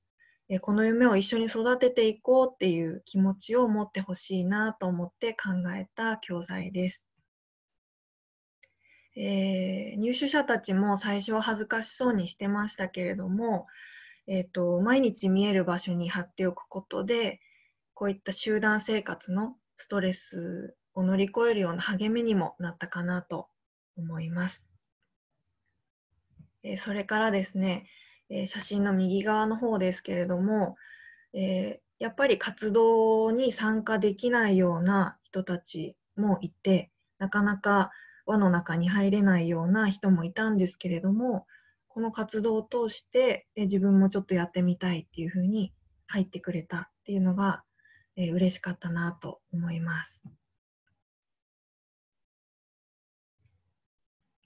えこの夢を一緒に育てていこうっていう気持ちを持ってほしいなと思って考えた教材です。えー、入手者たちも最初は恥ずかしそうにしてましたけれども、えーと、と毎日見える場所に貼っておくことでこういった集団生活のストレスを乗り越えるような励みにもなったかなと思います。えー、それからですね、えー、写真の右側の方ですけれども、えー、やっぱり活動に参加できないような人たちもいてなかなか輪の中に入れないような人もいたんですけれどもこの活動を通して自分もちょっとやってみたいっていうふうに入ってくれたっていうのが嬉しかったなと思います。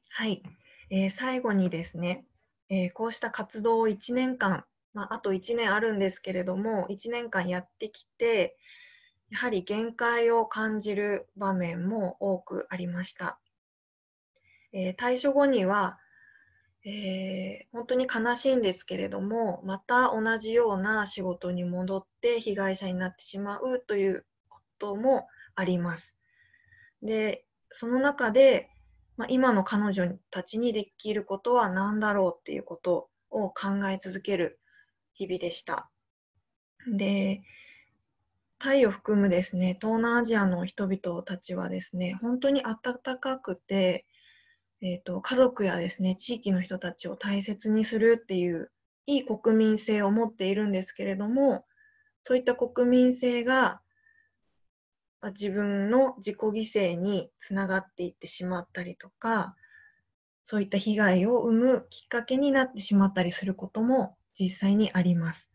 はい、えー、最後にですね、えー、こうした活動を1年間、まあ、あと1年あるんですけれども1年間やってきてやはり限界を感じる場面も多くありました。えー、退所後には、えー、本当に悲しいんですけれどもまた同じような仕事に戻って被害者になってしまうということもあります。でその中で、まあ、今の彼女たちにできることは何だろうっていうことを考え続ける日々でした。でタイを含むですね東南アジアの人々たちはですね本当に温かくてえーと、家族やですね地域の人たちを大切にするっていういい国民性を持っているんですけれどもそういった国民性が、まあ、自分の自己犠牲につながっていってしまったりとかそういった被害を生むきっかけになってしまったりすることも実際にあります。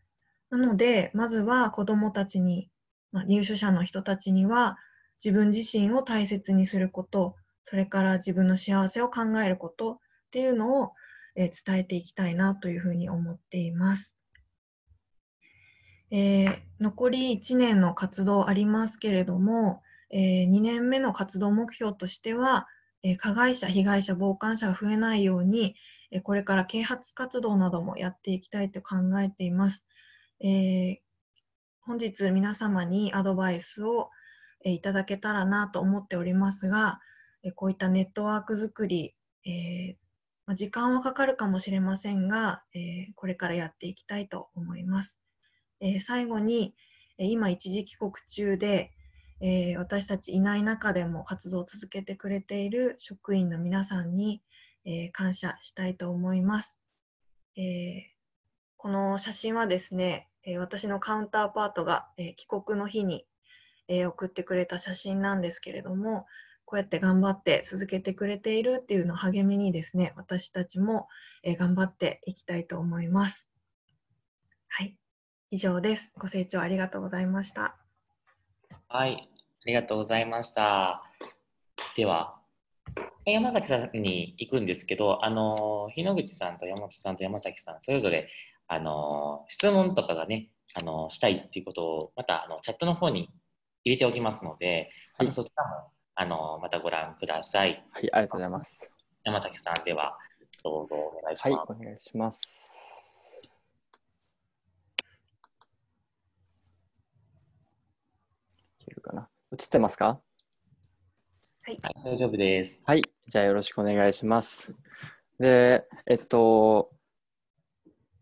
なのでまずは子どもたちに、まあ、入所者の人たちには自分自身を大切にすることそれから自分の幸せを考えることっていうのを、え伝えていきたいなというふうに思っています。えー、残り1年の活動ありますけれども、えー、2年目の活動目標としては、えー、加害者、被害者、傍観者が増えないように、えこれから啓発活動などもやっていきたいと考えています。え本日皆様にアドバイスを、えいただけたらなと思っておりますが、こういったネットワーク作り、えー、時間はかかるかもしれませんが、えこれからやっていきたいと思います。え最後に、今一時帰国中で、えー、私たちいない中でも活動を続けてくれている職員の皆さんに、えー、感謝したいと思います、えー、この写真はですね、え私のカウンターパートが、え帰国の日に、え送ってくれた写真なんですけれども、こうやって頑張って続けてくれているっていうのを励みにですね、私たちも、え頑張っていきたいと思います。はい、以上です。ご清聴ありがとうございました。はい、ありがとうございました。では、山崎さんに行くんですけど、あの日野口さんと山口さんと山崎さん、それぞれあの質問とかがね、あのしたいっていうことをまたあのチャットの方に入れておきますので、あのそちらもあのまたご覧ください。はい、ありがとうございます。山崎さんでは、どうぞお願いします。はい、お願いします。るかな。映ってますか、はい、大丈夫です。はい、じゃあよろしくお願いします。で、えっと、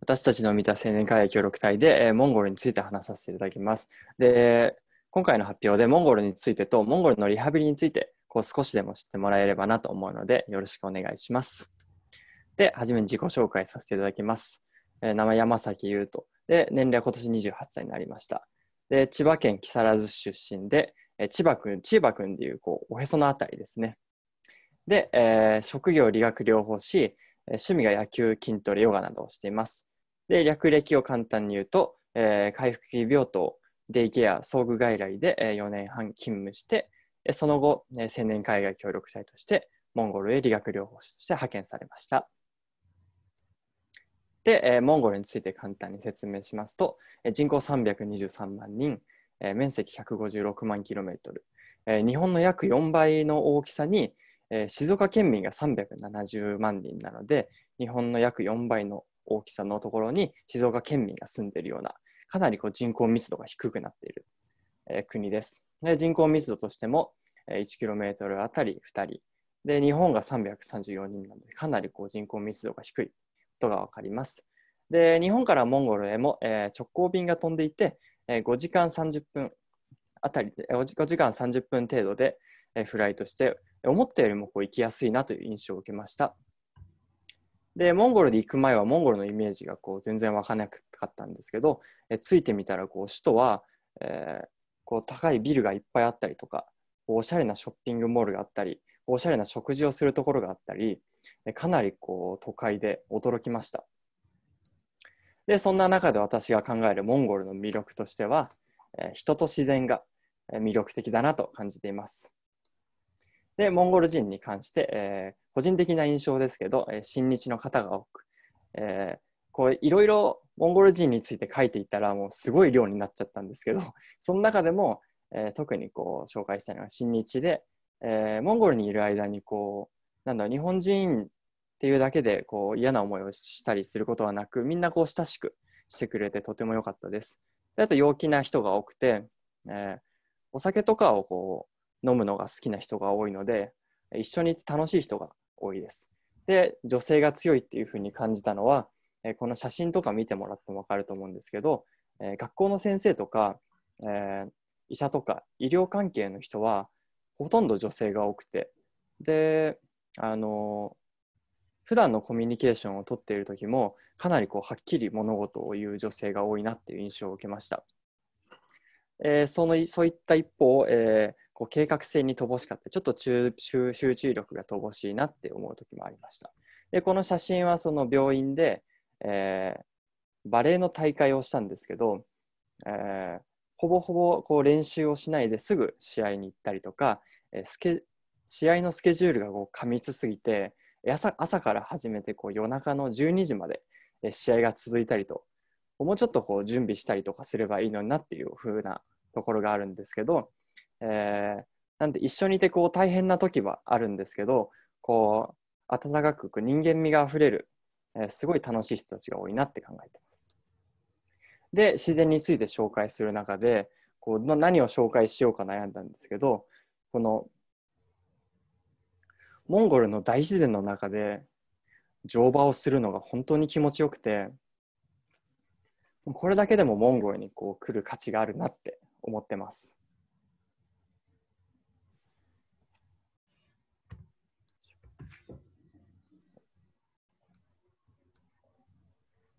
私たちの見た青年会外協力隊で、えー、モンゴルについて話させていただきます。で、今回の発表でモンゴルについてとモンゴルのリハビリについてこう少しでも知ってもらえればなと思うのでよろしくお願いします。で、はじめに自己紹介させていただきます。えー、名前山崎優斗で年齢は今年28歳になりました。で、千葉県木更津市出身で、えー、千葉君、千葉君っていうこうおへそのあたりですね。で、えー、職業理学療法士、趣味が野球、筋トレ、ヨガなどをしています。で、略歴を簡単に言うと、えー、回復期病棟、デイケア装具外来で4年半勤務して、その後、青年海外協力隊として、モンゴルへ理学療法士として派遣されました。で、モンゴルについて簡単に説明しますと、人口323万人、面積156万キロメートル、日本の約4倍の大きさに、静岡県民が370万人なので、日本の約4倍の大きさのところに静岡県民が住んでいるようなかなりこう人口密度が低くなっている、えー、国です。で人口密度としても、えー、1km あたり2人で日本が334人なのでかなりこう人口密度が低いことが分かります。で日本からモンゴルへも、えー、直行便が飛んでいて、えー、5時間30分あたり5時間30分程度で、えー、フライトして思ったよりもこう行きやすいなという印象を受けました。で、モンゴルで行く前はモンゴルのイメージがこう全然わかんなかったんですけど、えついてみたらこう首都は、えー、こう高いビルがいっぱいあったりとか、おしゃれなショッピングモールがあったり、おしゃれな食事をするところがあったり、かなりこう都会で驚きました。で、そんな中で私が考えるモンゴルの魅力としては、えー、人と自然が魅力的だなと感じています。で、モンゴル人に関して、えー、個人的な印象ですけど、えー、親日の方が多く、えー、こういろいろモンゴル人について書いていたらもうすごい量になっちゃったんですけど、その中でも、えー、特にこう紹介したいのが親日で、えー、モンゴルにいる間にこうなんだろう日本人っていうだけでこう嫌な思いをしたりすることはなく、みんなこう親しくしてくれてとても良かったです。であと陽気な人が多くて、えー、お酒とかをこ飲むのが好きな人が多いので一緒にいて楽しい人が多いです。で女性が強いっていうふうに感じたのはこの写真とか見てもらっても分かると思うんですけど学校の先生とか、えー、医者とか医療関係の人はほとんど女性が多くてであの普段のコミュニケーションをとっている時もかなりこうはっきり物事を言う女性が多いなっていう印象を受けました、えー、そのそういった一方、えー、こう計画性に乏しかったちょっと集中力が乏しいなって思う時もありましたでこの写真はその病院で、えー、バレエの大会をしたんですけど、えー、ほぼほぼこう練習をしないですぐ試合に行ったりとか、えー、スケ試合のスケジュールがこう過密すぎて朝朝から始めてこう夜中の12時まで試合が続いたりともうちょっとこう準備したりとかすればいいのになっていう風なところがあるんですけどえー、なんで一緒にいてこう大変な時はあるんですけどこう温かく人間味があふれる、えー、すごい楽しい人たちが多いなって考えてます。で自然について紹介する中でこう何を紹介しようか悩んだんですけどこのモンゴルの大自然の中で乗馬をするのが本当に気持ちよくてこれだけでもモンゴルにこう来る価値があるなって思ってます。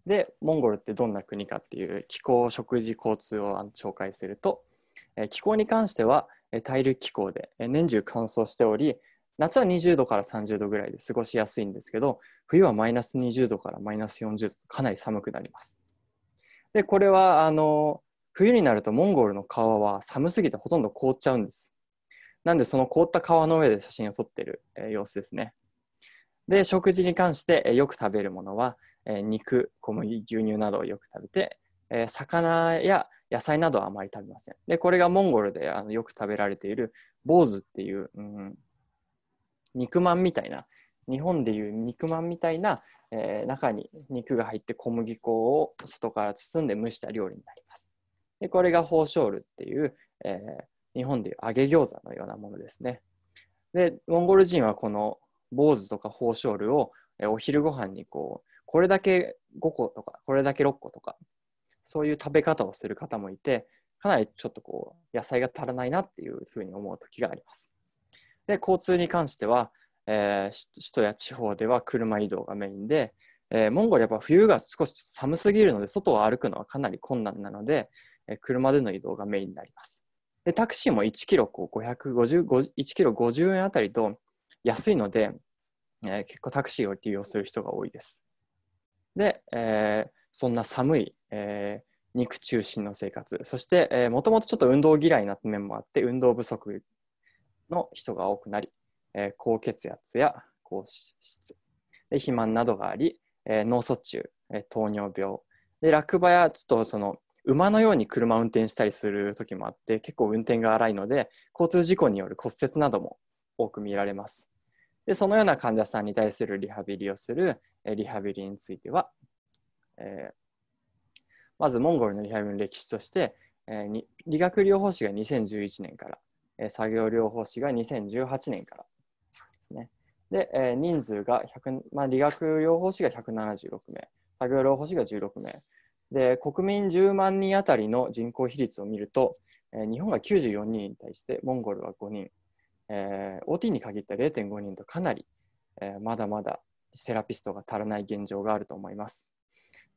で、モンゴルってどんな国かっていう気候、食事、交通を紹介すると、え気候に関しては、え大陸気候で、え年中乾燥しており、夏は20度から30度ぐらいで過ごしやすいんですけど、冬はマイナス20度からマイナス40度とかなり寒くなります。で、これはあの冬になるとモンゴルの川は寒すぎてほとんど凍っちゃうんです。なんでその凍った川の上で写真を撮ってる、え様子ですね。で、食事に関して、えよく食べるものは、え肉、小麦、牛乳などをよく食べて、え魚や野菜などはあまり食べません。で、これがモンゴルであのよく食べられている坊主っていう、うん、肉まんみたいな、日本でいう肉まんみたいな、えー、中に肉が入って小麦粉を外から包んで蒸した料理になります。で、これが宝生ルっていう、えー、日本でいう揚げ餃子のようなものですね。で、モンゴル人はこの坊主とか宝生ルを、えお昼ご飯にこう、これだけ5個とかこれだけ6個とかそういう食べ方をする方もいてかなりちょっとこう野菜が足らないなっていうふうに思う時があります。で交通に関しては、えー、首都や地方では車移動がメインで、えー、モンゴルやっぱ冬が少し寒すぎるので外を歩くのはかなり困難なので、えー、車での移動がメインになります。でタクシーも1キロこう550 1キロ50円あたりと安いので、えー、結構タクシーを利用する人が多いです。で、えー、そんな寒い、えー、肉中心の生活そして、えもともとちょっと運動嫌いな面もあって運動不足の人が多くなり、えー、高血圧や高脂質で肥満などがあり、えー、脳卒中、えー、糖尿病で落馬やちょっとその馬のように車を運転したりする時もあって結構運転が荒いので交通事故による骨折なども多く見られますで、そのような患者さんに対するリハビリをする、リハビリについては、えー、まずモンゴルのリハビリの歴史として、えー、理学療法士が2011年から、え作業療法士が2018年からですね。で、えー、人数が100、まあ、理学療法士が176名、作業療法士が16名。で、国民10万人あたりの人口比率を見ると、えー、日本が94人に対して、モンゴルは5人、えー、OT に限った0.5人とかなり、えー、まだまだセラピストが足らない現状があると思います。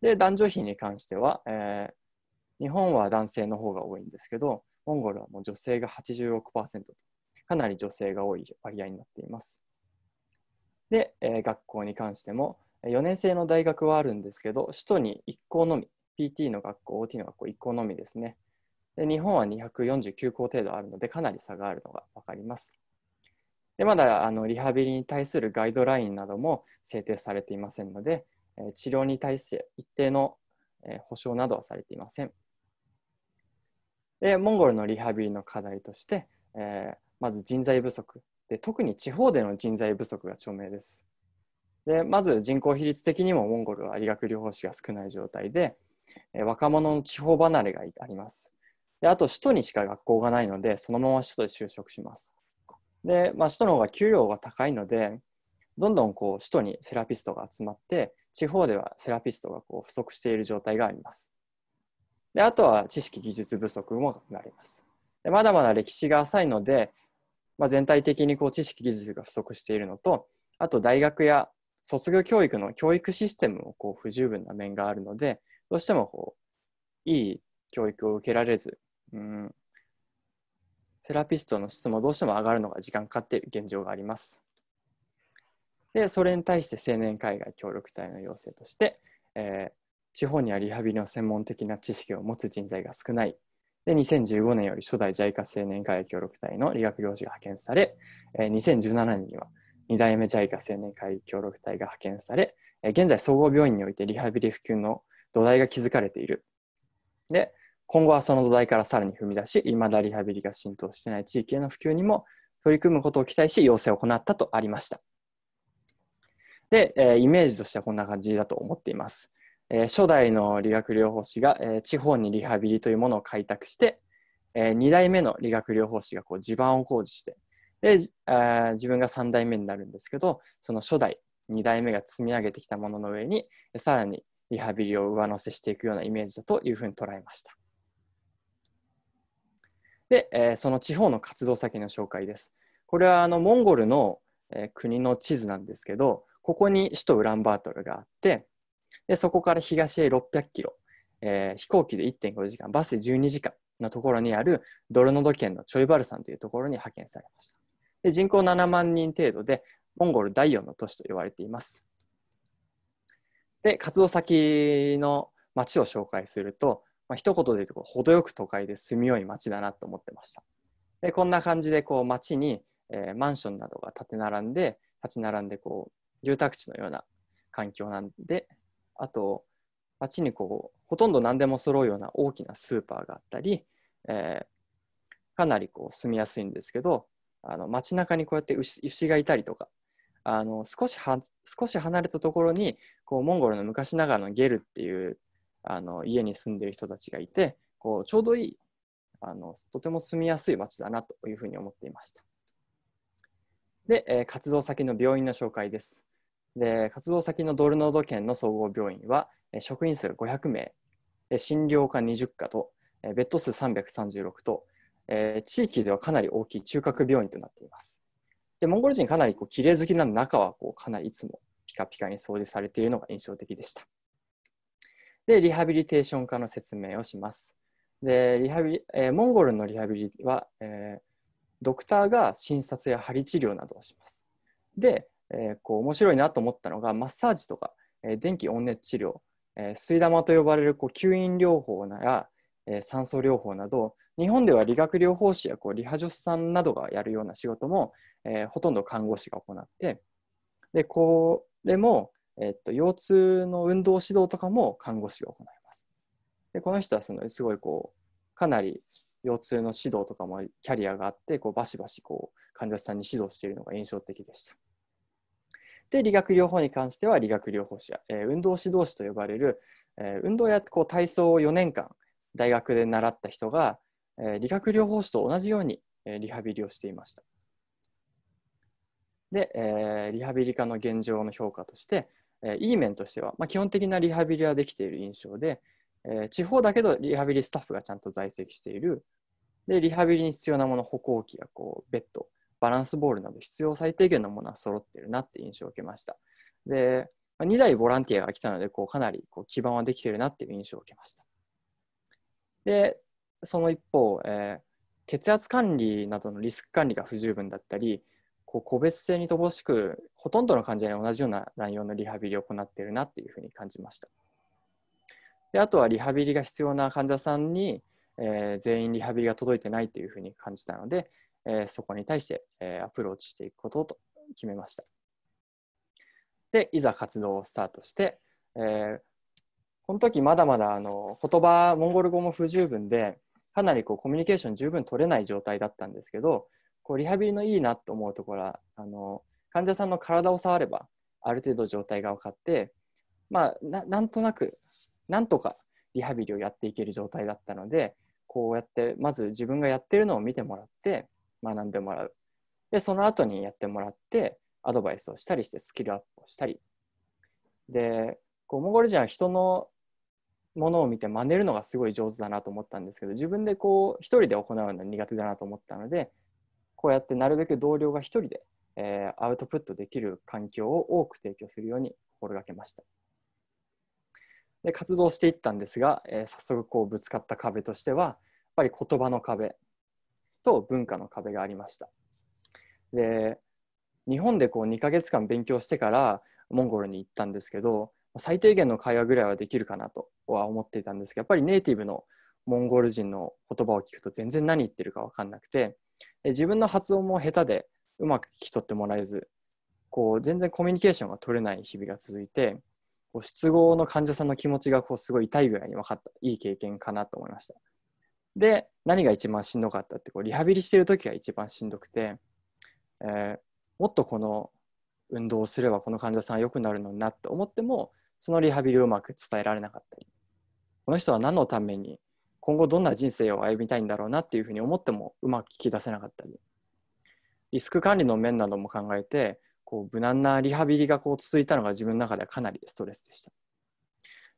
で、男女比に関しては、えー、日本は男性の方が多いんですけど、モンゴルはもう女性が86%と、かなり女性が多い割合になっています。で、え学校に関しても、4年生の大学はあるんですけど、首都に1校のみ、PT の学校、OT の学校1校のみですね。で日本は249校程度あるので、かなり差があるのが分かります。でまだあのリハビリに対するガイドラインなども制定されていませんので、え治療に対して一定の、え保障などはされていません。でモンゴルのリハビリの課題として、えー、まず人材不足で特に地方での人材不足が著名です。でまず人口比率的にもモンゴルは理学療法士が少ない状態で、え若者の地方離れがありますであと首都にしか学校がないのでそのまま首都で就職しますで、まあ、首都の方が給料が高いので、どんどんこう首都にセラピストが集まって、地方ではセラピストがこう不足している状態があります。で、あとは知識技術不足もあります。でまだまだ歴史が浅いので、まあ、全体的にこう知識技術が不足しているのと、あと大学や卒業教育の教育システムもこう不十分な面があるので、どうしてもこういい教育を受けられず、うん、セラピストの質もどうしても上がるのが時間かかっている現状があります。で、それに対して青年海外協力隊の要請として、えー、地方にはリハビリの専門的な知識を持つ人材が少ない。で、2015年より初代 JICA 青年海外協力隊の理学療師が派遣され、えー、2017年には2代目 JICA 青年海外協力隊が派遣され、えー、現在総合病院においてリハビリ普及の土台が築かれている。で、今後はその土台からさらに踏み出し、いまだリハビリが浸透していない地域への普及にも取り組むことを期待し、要請を行ったとありました。で、えー、イメージとしてはこんな感じだと思っています。えー、初代の理学療法士が、えー、地方にリハビリというものを開拓して、えー、2代目の理学療法士がこう地盤を工事して、で、えー、自分が3代目になるんですけど、その初代、2代目が積み上げてきたものの上に、さらにリハビリを上乗せしていくようなイメージだというふうに捉えました。で、えその地方の活動先の紹介です。これはあのモンゴルの、え国の地図なんですけど、ここに首都ウランバートルがあって、でそこから東へ600キロ、えー、飛行機で1.5時間、バスで12時間のところにあるドルノド県のチョイバルさんというところに派遣されました。で人口7万人程度で、モンゴル第4の都市と言われています。で、活動先の町を紹介すると、まあ、一言で言うと程よく都会で住みよい街だなと思ってました。でこんな感じでこう街に、えー、マンションなどが建て並んで立ち並んでこう住宅地のような環境なんであと街にこうほとんど何でも揃うような大きなスーパーがあったり、えー、かなりこう住みやすいんですけどあの街中にこうやって牛牛がいたりとかあの少しは少し離れたところにこうモンゴルの昔ながらのゲルっていうあの家に住んでる人たちがいてこうちょうどいいあのとても住みやすい町だなというふうに思っていましたで、えー、活動先の病院の紹介ですで活動先のドルノード県の総合病院は職員数が500名診療科20科とベッド数336と、えー、地域ではかなり大きい中核病院となっていますでモンゴル人かなりこう綺麗好きな中はこうかなりいつもピカピカに掃除されているのが印象的でしたで、リハビリテーション化の説明をします。で、リハビリ、えー、モンゴルのリハビリは、えー、ドクターが診察や針治療などをします。で、えー、こう面白いなと思ったのが、マッサージとか、え電気温熱治療、え水玉と呼ばれるこう吸引療法なら、え酸素療法など、日本では理学療法士やこうリハ助手さんなどがやるような仕事も、えほとんど看護師が行って、で、これも、えっと、腰痛の運動指導とかも看護師が行います。でこの人はそのすごいこうかなり腰痛の指導とかもキャリアがあってこうバシバシこう患者さんに指導しているのが印象的でした。で理学療法に関しては理学療法士や、えー、運動指導士と呼ばれる、えー、運動やこう体操を4年間大学で習った人が、えー、理学療法士と同じように、えー、リハビリをしていました。で、えー、リハビリ科の現状の評価としてえー、いい面としては、まあ、基本的なリハビリはできている印象で、えー、地方だけどリハビリスタッフがちゃんと在籍している。で、リハビリに必要なもの、歩行器やこうベッド、バランスボールなど必要最低限のものは揃ってるなって印象を受けました。で、まあ、2台ボランティアが来たので、こうかなりこう基盤はできているなっていう印象を受けました。で、その一方、えー、血圧管理などのリスク管理が不十分だったり、こう個別性に乏しくほとんどの患者に同じような内容のリハビリを行っているなっていうふうに感じましたであとはリハビリが必要な患者さんに、えー、全員リハビリが届いてないというふうに感じたので、えー、そこに対して、えー、アプローチしていくことと決めましたでいざ活動をスタートして、えー、この時まだまだあの言葉モンゴル語も不十分でかなりこうコミュニケーション十分取れない状態だったんですけどこうリハビリのいいなと思うところはあの患者さんの体を触ればある程度状態が分かって、まあ、なんとなくなんとかリハビリをやっていける状態だったのでこうやってまず自分がやってるのを見てもらって学んでもらうでその後にやってもらってアドバイスをしたりしてスキルアップをしたりでこうモンゴル人は人のものを見て真似るのがすごい上手だなと思ったんですけど自分でこう一人で行うのは苦手だなと思ったのでこうやってなるべく同僚が1人で、えー、アウトプットできる環境を多く提供するように心がけました。で活動していったんですが、えー、早速こうぶつかった壁としてはやっぱり言葉の壁と文化の壁がありました。で日本でこう2ヶ月間勉強してからモンゴルに行ったんですけど最低限の会話ぐらいはできるかなとは思っていたんですけどやっぱりネイティブのモンゴル人の言葉を聞くと全然何言ってるか分かんなくて自分の発音も下手でうまく聞き取ってもらえずこう全然コミュニケーションが取れない日々が続いてこう失語の患者さんの気持ちがこうすごい痛いぐらいに分かったいい経験かなと思いましたで何が一番しんどかったってこうリハビリしてる時が一番しんどくて、えー、もっとこの運動をすればこの患者さん良くなるのになって思ってもそのリハビリをうまく伝えられなかったりこの人は何のために今後どんな人生を歩みたいんだろうなっていうふうに思ってもうまく聞き出せなかったりリスク管理の面なども考えてこう無難なリハビリがこう続いたのが自分の中ではかなりストレスでした。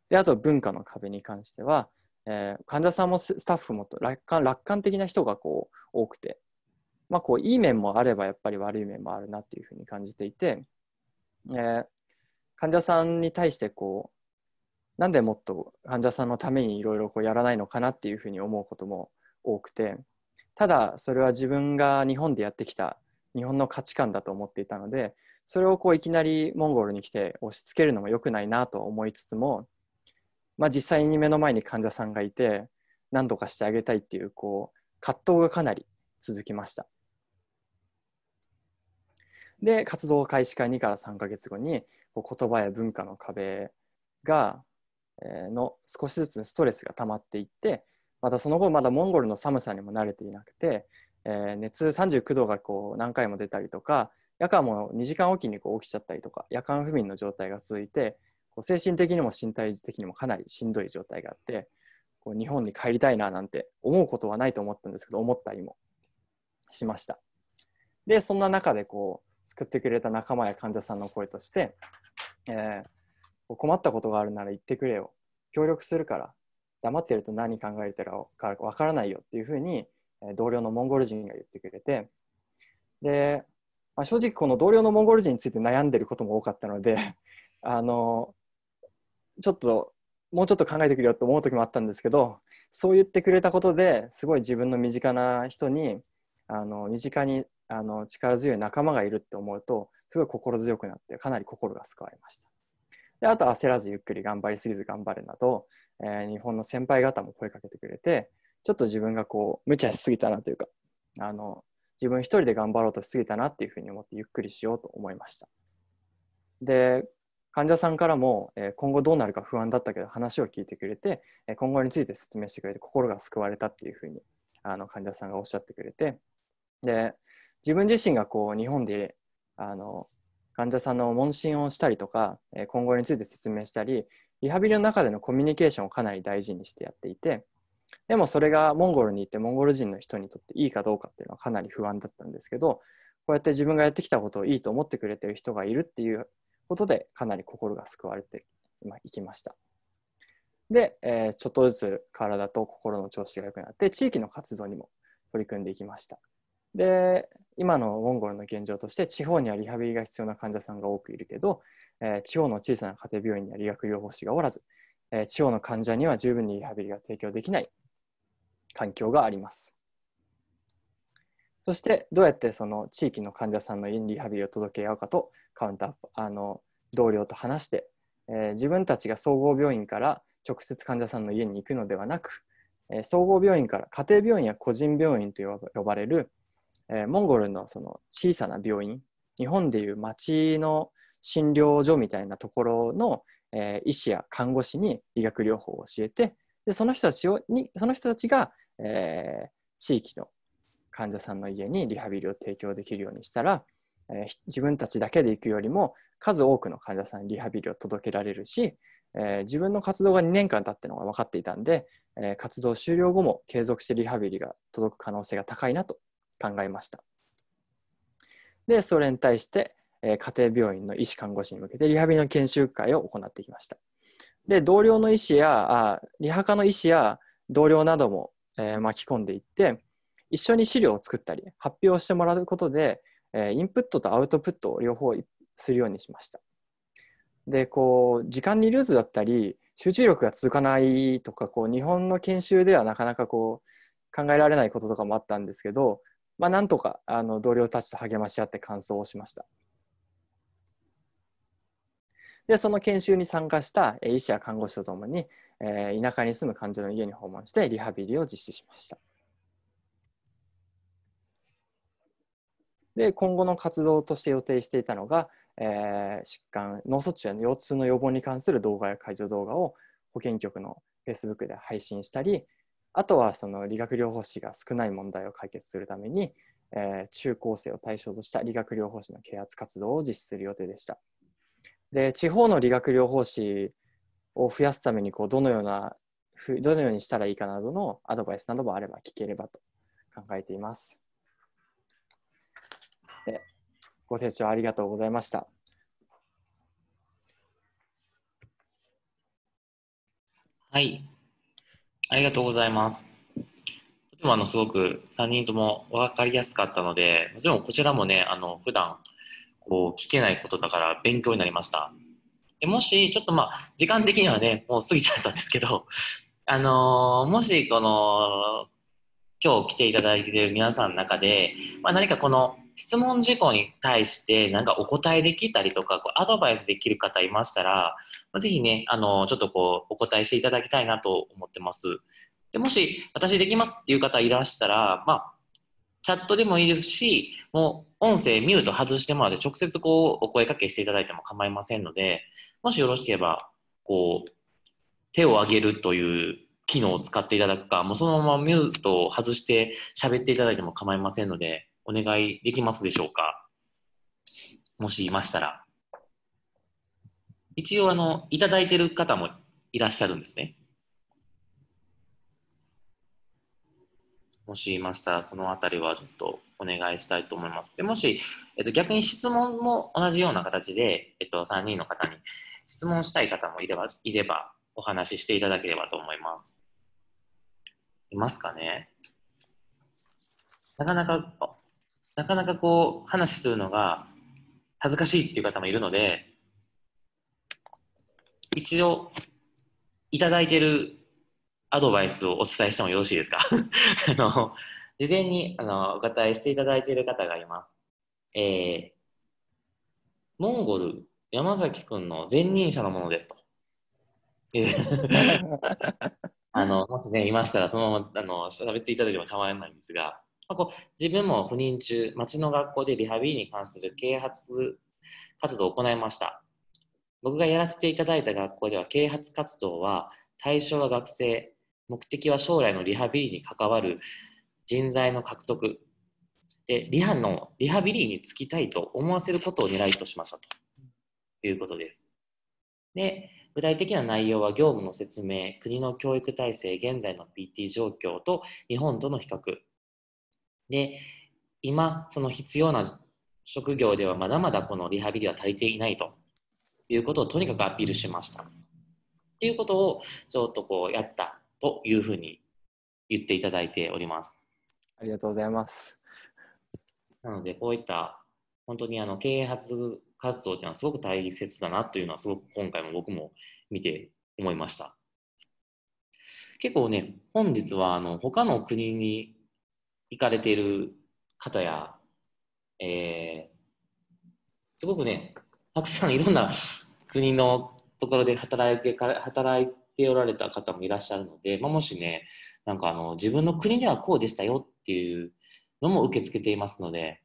であと文化の壁に関しては、えー、患者さんもスタッフも楽観楽観的な人がこう多くて、まあ、こういい面もあればやっぱり悪い面もあるなっていうふうに感じていて、えー、患者さんに対してこうなんでもっと患者さんのためにいろいろやらないのかなっていうふうに思うことも多くてただそれは自分が日本でやってきた日本の価値観だと思っていたのでそれをこういきなりモンゴルに来て押し付けるのも良くないなと思いつつも、まあ、実際に目の前に患者さんがいて何とかしてあげたいっていうこう葛藤がかなり続きました。で活動開始から2から3か月後に言葉や文化の壁がの少しずつストレスが溜まっていってまたその後まだモンゴルの寒さにも慣れていなくて、えー、熱39度がこう何回も出たりとか夜間も2時間おきにこう起きちゃったりとか夜間不眠の状態が続いてこう精神的にも身体的にもかなりしんどい状態があってこう日本に帰りたいななんて思うことはないと思ったんですけど思ったりもしました。でそんな中でこう救ってくれた仲間や患者さんの声として、えー困ったことがあるなら言ってくれよ協力するから黙ってると何考えてるか分からないよっていうふうに同僚のモンゴル人が言ってくれてで、まあ、正直この同僚のモンゴル人について悩んでることも多かったので あのちょっともうちょっと考えてくれよと思う時もあったんですけどそう言ってくれたことですごい自分の身近な人にあの身近にあの力強い仲間がいるって思うとすごい心強くなってかなり心が救われました。であと焦らずゆっくり頑張りすぎず頑張るなど、えー、日本の先輩方も声かけてくれてちょっと自分がこう無茶しすぎたなというかあの自分一人で頑張ろうとしすぎたなっていうふうに思ってゆっくりしようと思いましたで患者さんからも、えー、今後どうなるか不安だったけど話を聞いてくれて、えー、今後について説明してくれて心が救われたっていうふうにあの患者さんがおっしゃってくれてで自分自身がこう日本であの患者さんの問診をしたりとか、え今後について説明したり、リハビリの中でのコミュニケーションをかなり大事にしてやっていて、でもそれがモンゴルに行ってモンゴル人の人にとっていいかどうかっていうのはかなり不安だったんですけど、こうやって自分がやってきたことをいいと思ってくれてる人がいるっていうことで、かなり心が救われていきました。で、えちょっとずつ体と心の調子が良くなって、地域の活動にも取り組んでいきました。で今のモンゴルの現状として地方にはリハビリが必要な患者さんが多くいるけど、えー、地方の小さな家庭病院には理学療法士がおらず、えー、地方の患者には十分にリハビリが提供できない環境がありますそしてどうやってその地域の患者さんのインリハビリを届け合うかとカウンターあの同僚と話して、えー、自分たちが総合病院から直接患者さんの家に行くのではなく、え総合病院から家庭病院や個人病院と呼ばれるえー、モンゴルのその小さな病院日本でいう町の診療所みたいなところの、えー、医師や看護師に医学療法を教えてでその人たちをにその人たちが、えー、地域の患者さんの家にリハビリを提供できるようにしたら、え自分たちだけで行くよりも数多くの患者さんにリハビリを届けられるし、え自分の活動が2年間経ってのが分かっていたんで、え活動終了後も継続してリハビリが届く可能性が高いなと考えました。で、それに対して、え家庭病院の医師看護師に向けてリハビリの研修会を行ってきました。で、同僚の医師や、あリハ科の医師や同僚なども、えー、巻き込んでいって、一緒に資料を作ったり、発表してもらうことで、えー、インプットとアウトプットを両方するようにしました。で、こう、時間にルーズだったり、集中力が続かないとか、こう、日本の研修ではなかなかこう、考えられないこととかもあったんですけど、まあ、なんとかあの同僚たちと励まし合って感想をしました。で、その研修に参加した医師や看護師とともに、えー、田舎に住む患者の家に訪問してリハビリを実施しました。で、今後の活動として予定していたのが、えー、疾患、脳卒中や腰痛の予防に関する動画や介助動画を保健局の Facebook で配信したり、あとはその理学療法士が少ない問題を解決するために、えー、中高生を対象とした理学療法士の啓発活動を実施する予定でした。で地方の理学療法士を増やすためにこうどのようなどのようにしたらいいかなどのアドバイスなどもあれば聞ければと考えています。でご清聴ありがとうございました。はい、ありがとうございます。とてもあのすごく3人とも分かりやすかったので、もちろんこちらもね、あの普段こう聞けないことだから勉強になりました。でもし、ちょっとまあ、時間的にはね、もう過ぎちゃったんですけど、あのー、もしこの、今日来ていただいている皆さんの中で、まあ、何かこの質問事項に対してなんかお答えできたりとかこうアドバイスできる方いましたらぜひねあのちょっとこうお答えしていただきたいなと思ってますでもし私できますっていう方いらしたら、まあ、チャットでもいいですしもう音声ミュート外してもらって直接こうお声かけしていただいても構いませんのでもしよろしければこう手を挙げるという機能を使っていただくかもうそのままミュートを外して喋っていただいても構いませんのでお願いできますでしょうかもしいましたら。一応、あの、いただいてる方もいらっしゃるんですね。もしいましたら、そのあたりはちょっとお願いしたいと思います。でもし、えっと、逆に質問も同じような形で、えっと、3人の方に質問したい方もいれば、いればお話ししていただければと思います。いますかねなかなかなかなかこう話するのが恥ずかしいっていう方もいるので、一度いただいてるアドバイスをお伝えしてもよろしいですか あの、事前にあのお答えしていただいている方がいます。えー、モンゴル山崎君の前任者のものですと。あのもしね、いましたら、そのままあの喋っていただいても構わないんですが、まあ、こう自分も赴任中、町の学校でリハビリに関する啓発活動を行いました。僕がやらせていただいた学校では啓発活動は対象は学生、目的は将来のリハビリに関わる人材の獲得でリハのリハビリに就きたいと思わせることを狙いとしましたということです。で具体的な内容は業務の説明、国の教育体制、現在の PT 状況と日本との比較、で今その必要な職業ではまだまだこのリハビリは足りていないということをとにかくアピールしましたっていうことをちょっとこうやったというふうに言っていただいておりますありがとうございますなのでこういった本当にあの経営発活動っていうのはすごく大切だなというのはすごく今回も僕も見て思いました結構ね本日はあの他の国に行かれている方や、えー、すごくね、たくさんいろんな 国のところで働いて働いておられた方もいらっしゃるので、まあ、もしね、なんかあの自分の国ではこうでしたよっていうのも受け付けていますので、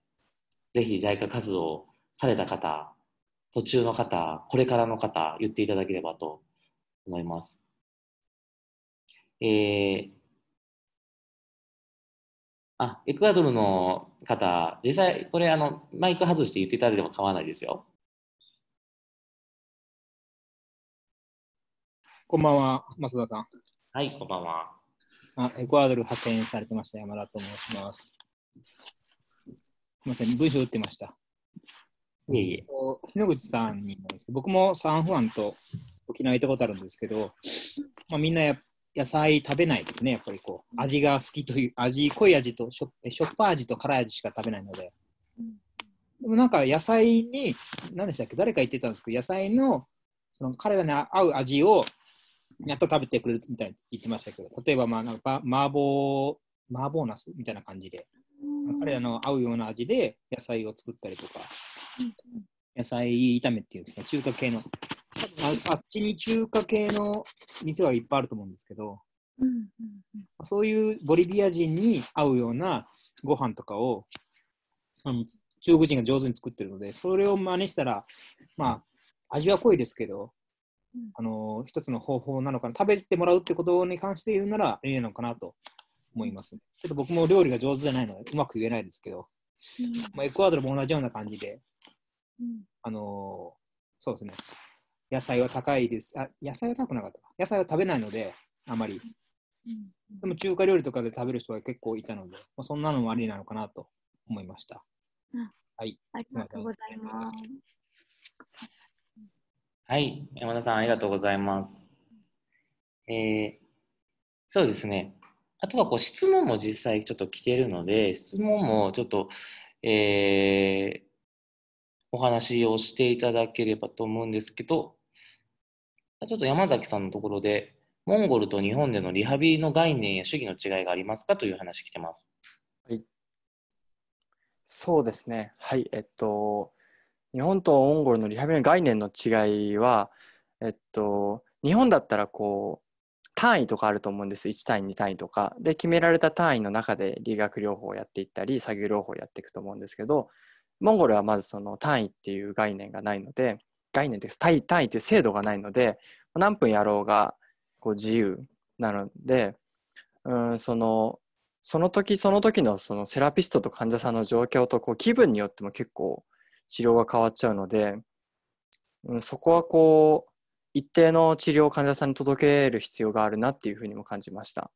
ぜひ JICA 活動された方、途中の方、これからの方、言っていただければと思います。えー、あエクアドルの方、実際、これあの、マイク外して言っていただいても構わないですよ。こんばんは、増田さん。はい、こんばんは。あエクアドル派遣されてました、山田と申します。すみません、文章打ってました。いえいえ。日野口さんにも僕もサンフアンと沖縄行ったことあるんですけど、まあ、みんなやっ野菜食べないですね、やっぱりこう、味が好きという、味、濃い味としょ、しょっぱい味と辛い味しか食べないので。でもなんか野菜に、何でしたっけ、誰か言ってたんですけど、野菜の、その体に合う味を、やっと食べてくれるみたいに言ってましたけど、例えば、まあ、なんか、麻婆、麻婆ナスみたいな感じで、彼らの合うような味で野菜を作ったりとか、野菜炒めっていうんですか、中華系のあっちに中華系の店はいっぱいあると思うんですけど、うんうんうん、そういうボリビア人に合うようなご飯とかをあの中国人が上手に作ってるので、それを真似したら、まあ、味は濃いですけど、うん、あの一つの方法なのかな、食べてもらうってことに関して言うなら、ええのかなと思います。ちょっと僕も料理が上手じゃないので、うまく言えないですけど、うん、まあ、エクアドルも同じような感じで、うん、あのそうですね。野菜は高いです。あ、野菜は高くなかった野菜は食べないので、あまり。でも中華料理とかで食べる人が結構いたので、まあ、そんなのもありなのかなと思いました。はい。ありがとうございます。はい。山田さん、ありがとうございます。えー、そうですね。あとはこう質問も実際ちょっと聞けるので、質問もちょっと、えー、お話をしていただければと思うんですけど、ちょっと山崎さんのところで、モンゴルと日本でのリハビリの概念や主義の違いがありますかという話来てます。はい。そうですね。はい。えっと、日本とモンゴルのリハビリの概念の違いは、えっと、日本だったらこう、単位とかあると思うんです。1単位、2単位とか。で、決められた単位の中で理学療法をやっていったり、作業療法をやっていくと思うんですけど、モンゴルはまずその単位っていう概念がないので、概念です。単位、単位って制度がないので、何分やろうが、こう自由なので、うん、その、その時その時のそのセラピストと患者さんの状況とこう気分によっても結構治療が変わっちゃうので、うん、そこはこう一定の治療を患者さんに届ける必要があるなっていうふうにも感じました。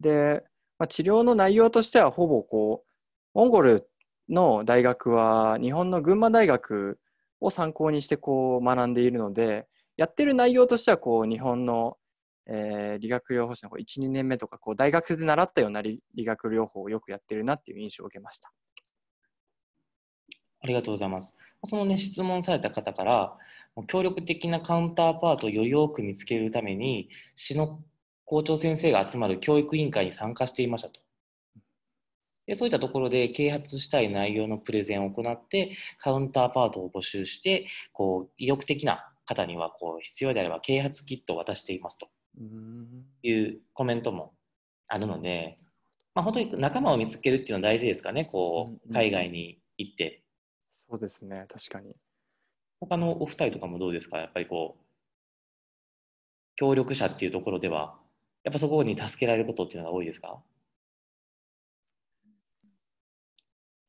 で、まあ、治療の内容としてはほぼこうモンゴルの大学は日本の群馬大学を参考にしてこう学んでいるのでやってる内容としてはこう日本の、えー、理学療法士の12年目とかこう大学で習ったような理学療法をよくやってるなっていう印象を受けました。ありがとうございます。そのね、質問された方から、協力的なカウンターパートをより多く見つけるために、市の校長先生が集まる教育委員会に参加していましたと。でそういったところで啓発したい内容のプレゼンを行ってカウンターパートを募集してこう意欲的な方にはこう必要であれば啓発キットを渡していますというコメントもあるので、まあ、本当に仲間を見つけるっていうのは大事ですかねこう海外に行って。そうですね確かに他のお二人とかもどうですかやっぱりこう協力者っていうところではやっぱそこに助けられることっていうのが多いですか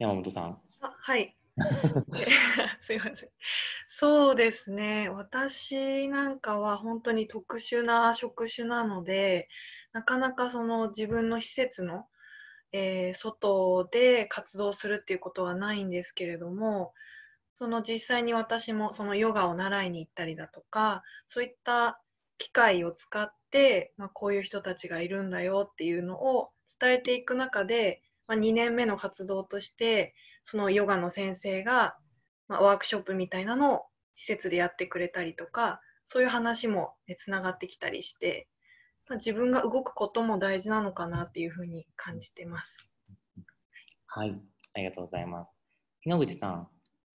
山本さん。あはい すいませんそうですね私なんかは本当に特殊な職種なのでなかなかその自分の施設の、えー、外で活動するっていうことはないんですけれどもその実際に私もそのヨガを習いに行ったりだとかそういった機会を使って、まあ、こういう人たちがいるんだよっていうのを伝えていく中でまあ、2年目の活動としてそのヨガの先生が、まあ、ワークショップみたいなのを施設でやってくれたりとかそういう話もつながってきたりして、まあ、自分が動くことも大事なのかなっていうふうに感じてます。はい、ありがとうございます。日野口さん、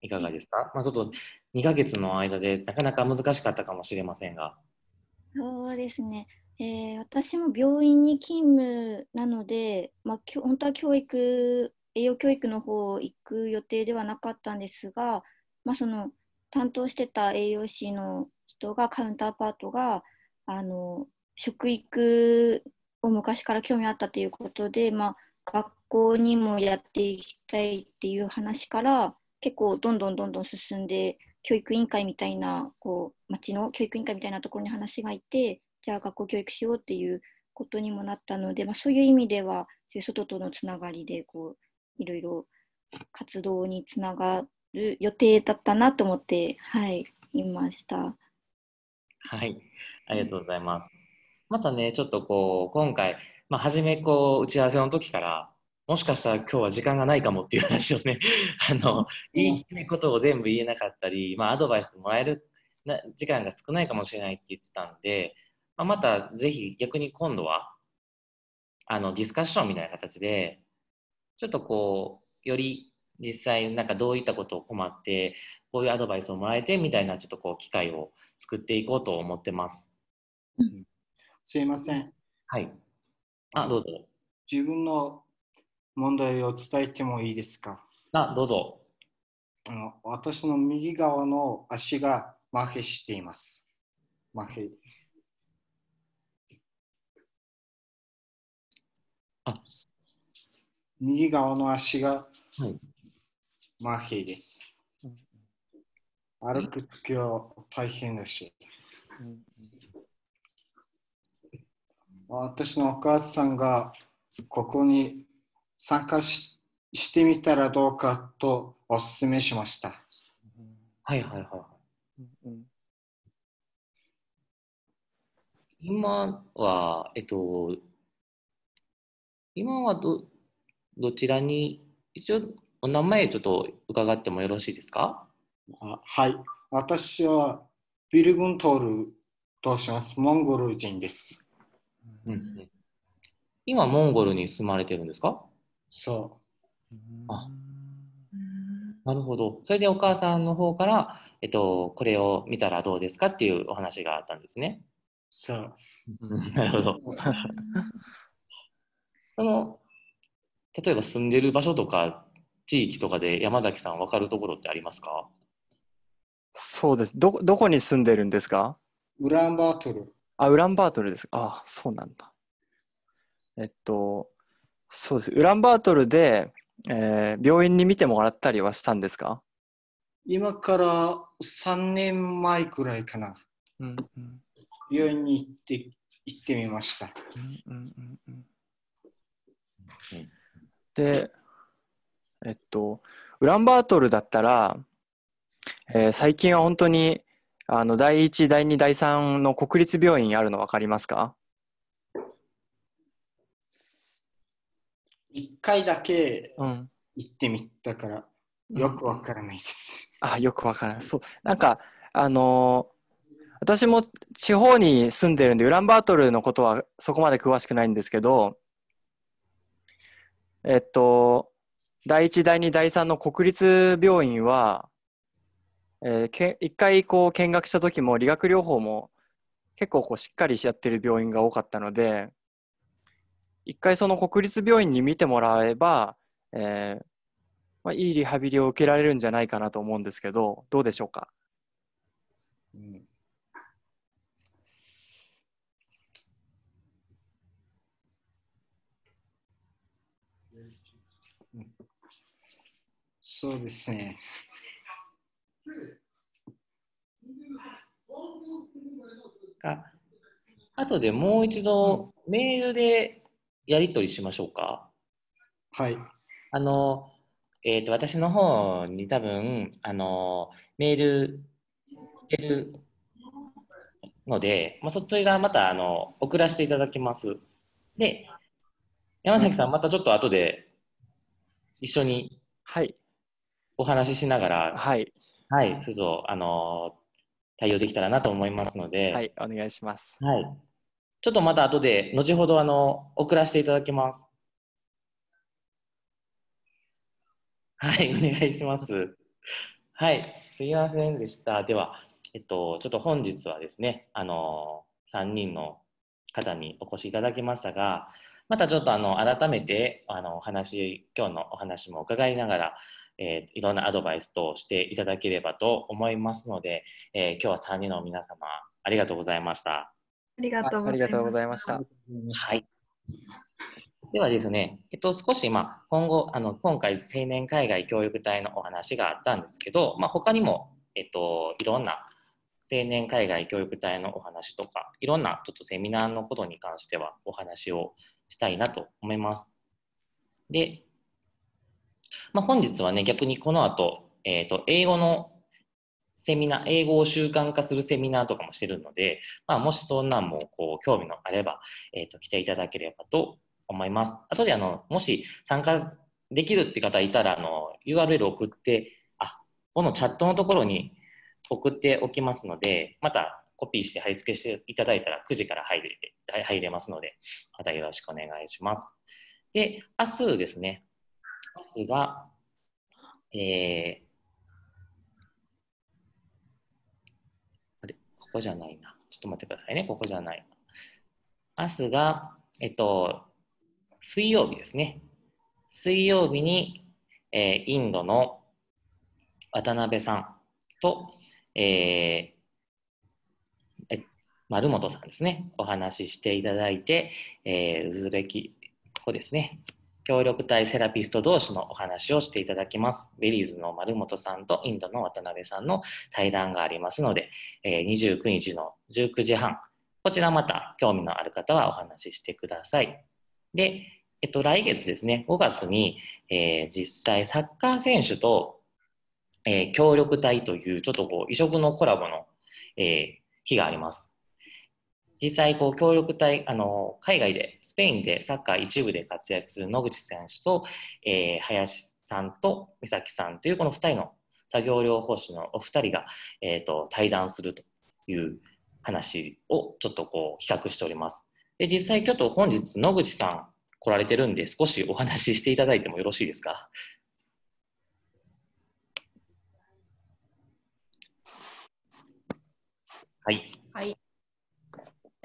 いかがですか、まあ、ちょっと2ヶ月の間でなかなか難しかったかもしれませんが。そうですね。えー、私も病院に勤務なので、まあ、きょ本当は教育栄養教育の方行く予定ではなかったんですが、まあ、その担当してた栄養士の人がカウンターパートがあの食育を昔から興味あったということで、まあ、学校にもやっていきたいっていう話から結構どんどんどんどん進んで教育委員会みたいなこう町の教育委員会みたいなところに話がいてじゃあ学校教育しようっていうことにもなったので、まあ、そういう意味では外とのつながりでこういろいろ活動につながる予定だったなと思って、はい、いました。はい、ありがとうございます。またね、ちょっとこう、今回、まあ、初めこう、打ち合わせの時から、もしかしたら今日は時間がないかもっていう話をね、あの、言いたいことを全部言えなかったり、まあ、アドバイスもらえるな時間が少ないかもしれないって言ってたんで、まあ、またぜひ逆に今度はあのディスカッションみたいな形でちょっとこうより実際なんかどういったことを困ってこういうアドバイスをもらえてみたいなちょっとこう機会を作っていこうと思ってます。うん、すいません。はい。あどうぞ。自分の問題を伝えてもいいですかあどうぞあの。私の右側の足が麻痺しています。麻痺。右側の足がマヒです。歩くときは大変だし。私のお母さんがここに参加ししてみたらどうかとお勧めしました。はいはいはい。うん、今は、えっと、今はどどちらに一応お名前ちょっと伺ってもよろしいですかはい私はビルグントールとしますモンゴル人です、うん、今モンゴルに住まれてるんですかそうあなるほどそれでお母さんの方から、えっと、これを見たらどうですかっていうお話があったんですねそう なるほど その例えば住んでる場所とか地域とかで山崎さん分かるところってありますかそうですどどこに住んでるんですかウランバートルあウランバートルですあそうなんだえっとそうですウランバートルで、えー、病院に見てもらったりはしたんですか今から3年前くらいかな、うんうん、病院に行って行ってみました、うんうんうんうんで、えっと、ウランバートルだったら、えー、最近は本当にあの第1、第2、第3の国立病院あるの分かりますか ?1 回だけ行ってみたから、うん、よく分からないです。あよくわからない。そうなんか、あのー、私も地方に住んでるんで、ウランバートルのことはそこまで詳しくないんですけど、えっと、第1、第2、第3の国立病院は、えー、一回こう見学した時も理学療法も結構こうしっかりやってる病院が多かったので一回その国立病院に見てもらえば、えーまあ、いいリハビリを受けられるんじゃないかなと思うんですけどどうでしょうか、うん、そうですね。あ後でもう一度メールでやり取りしましょうか。はい。あの、えっ、ー、と、私の方に多分、あの、メール、メールので、まあ、そちらまた、あの、送らせていただきます。で、山崎さん、またちょっと後で一緒にお話ししながら、はい、はい、そうそう、あの対応できたらなと思いますので、はい、お願いします。はい、ちょっとまた後で、後ほどあの送らせていただきます。はい、お願いします。はい、すいませんでした。では、えっと、ちょっと本日はですね、あの3人の方にお越しいただきましたが、またちょっとあの改めてあのお話今日のお話も伺いながら、えー、いろんなアドバイスとしていただければと思いますので、えー、今日は3人の皆様ありがとうございました。ありがとうございました。はい。ではですね、えっと、少し、まあ今後あの今回青年海外教育隊のお話があったんですけど、まあ、他にも、えっと、いろんな青年海外教育隊のお話とかいろんなちょっとセミナーのことに関してはお話をしたいなと思います。で、まあ、本日はね、逆にこの後、えっ、ー、と、英語のセミナー、英語を習慣化するセミナーとかもしてるので、まあ、もしそんなんもこう興味のあれば、えっ、ー、と、来ていただければと思います。あとで、あの、もし参加できるって方いたら、あの、URL 送って、あ、このチャットのところに送っておきますので、またコピーして貼り付けしていただいたら9時から入れて入れますので、またよろしくお願いします。で、明日ですね。明日が、えー、あれ、ここじゃないな。ちょっと待ってくださいね。ここじゃない。明日が、えっと、水曜日ですね。水曜日に、えー、インドの渡辺さんと、えー、丸本さんですね、お話ししていただいて、えー、ウズベキ、ここですね、協力隊セラピスト同士のお話をしていただきます。ベリーズの丸本さんとインドの渡辺さんの対談がありますので、えー、29日の19時半、こちらまた興味のある方はお話ししてください。で、えっと、来月ですね、5月に、えー、実際サッカー選手と、えー、協力隊というちょっとこう異色のコラボの、えー、日があります。実際こう協力隊あの海外でスペインでサッカー一部で活躍する野口選手と、えー、林さんと美咲さんというこの2人の作業療法士のお二人が、えーと、対談するという話をちょっとこう比較しております。で実際ちょっと本日野口さん来られてるんで少しお話ししていただいてもよろしいですか。はい。はい。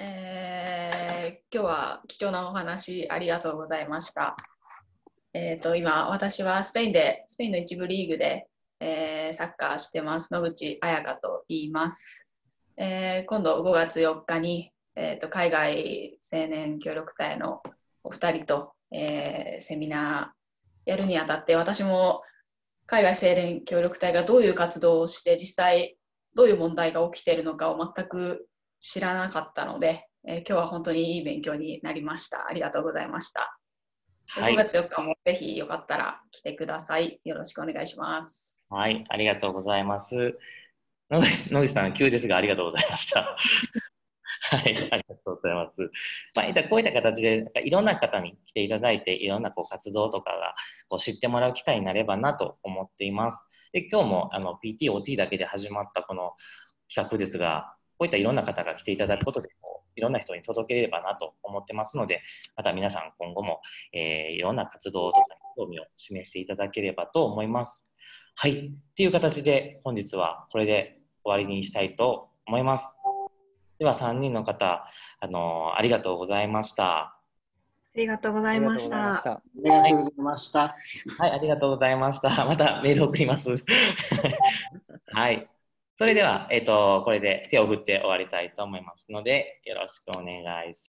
え今日は貴重なお話ありがとうございました。えーと、今、私はスペインで、スペインの一部リーグで、えー、サッカーしてます。野口彩香と言います。えー、今度5月4日に、えーと、と海外青年協力隊のお二人と、えー、セミナーやるにあたって私も海外青年協力隊がどういう活動をして実際どういう問題が起きているのかを全く知らなかったので、えー、今日は本当にいい勉強になりました。ありがとうございました。は5月4日もぜひよかったら来てください。よろしくお願いします。はい、ありがとうございます。野口さん、急ですがありがとうございました。はい、ありがとうございます。まあ、こういった形で、いろんな方に来ていただいて、いろんなこう活動とかがこう知ってもらう機会になればなと思っています。で今日もあの PTOT だけで始まったこの企画ですが、こういったいろんな方が来ていただくことで、こういろんな人に届ければなと思ってますので、また皆さん今後も、えー、いろんな活動とかに興味を示していただければと思います。はい。っていう形で本日はこれで終わりにしたいと思います。では3人の方、あのー、ありがとうございました。ありがとうございました。ありがとうございました。はい、ありがとうございました。またメール送ります。はい。それでは、えっ、ー、と、これで手を振って終わりたいと思いますので、よろしくお願いし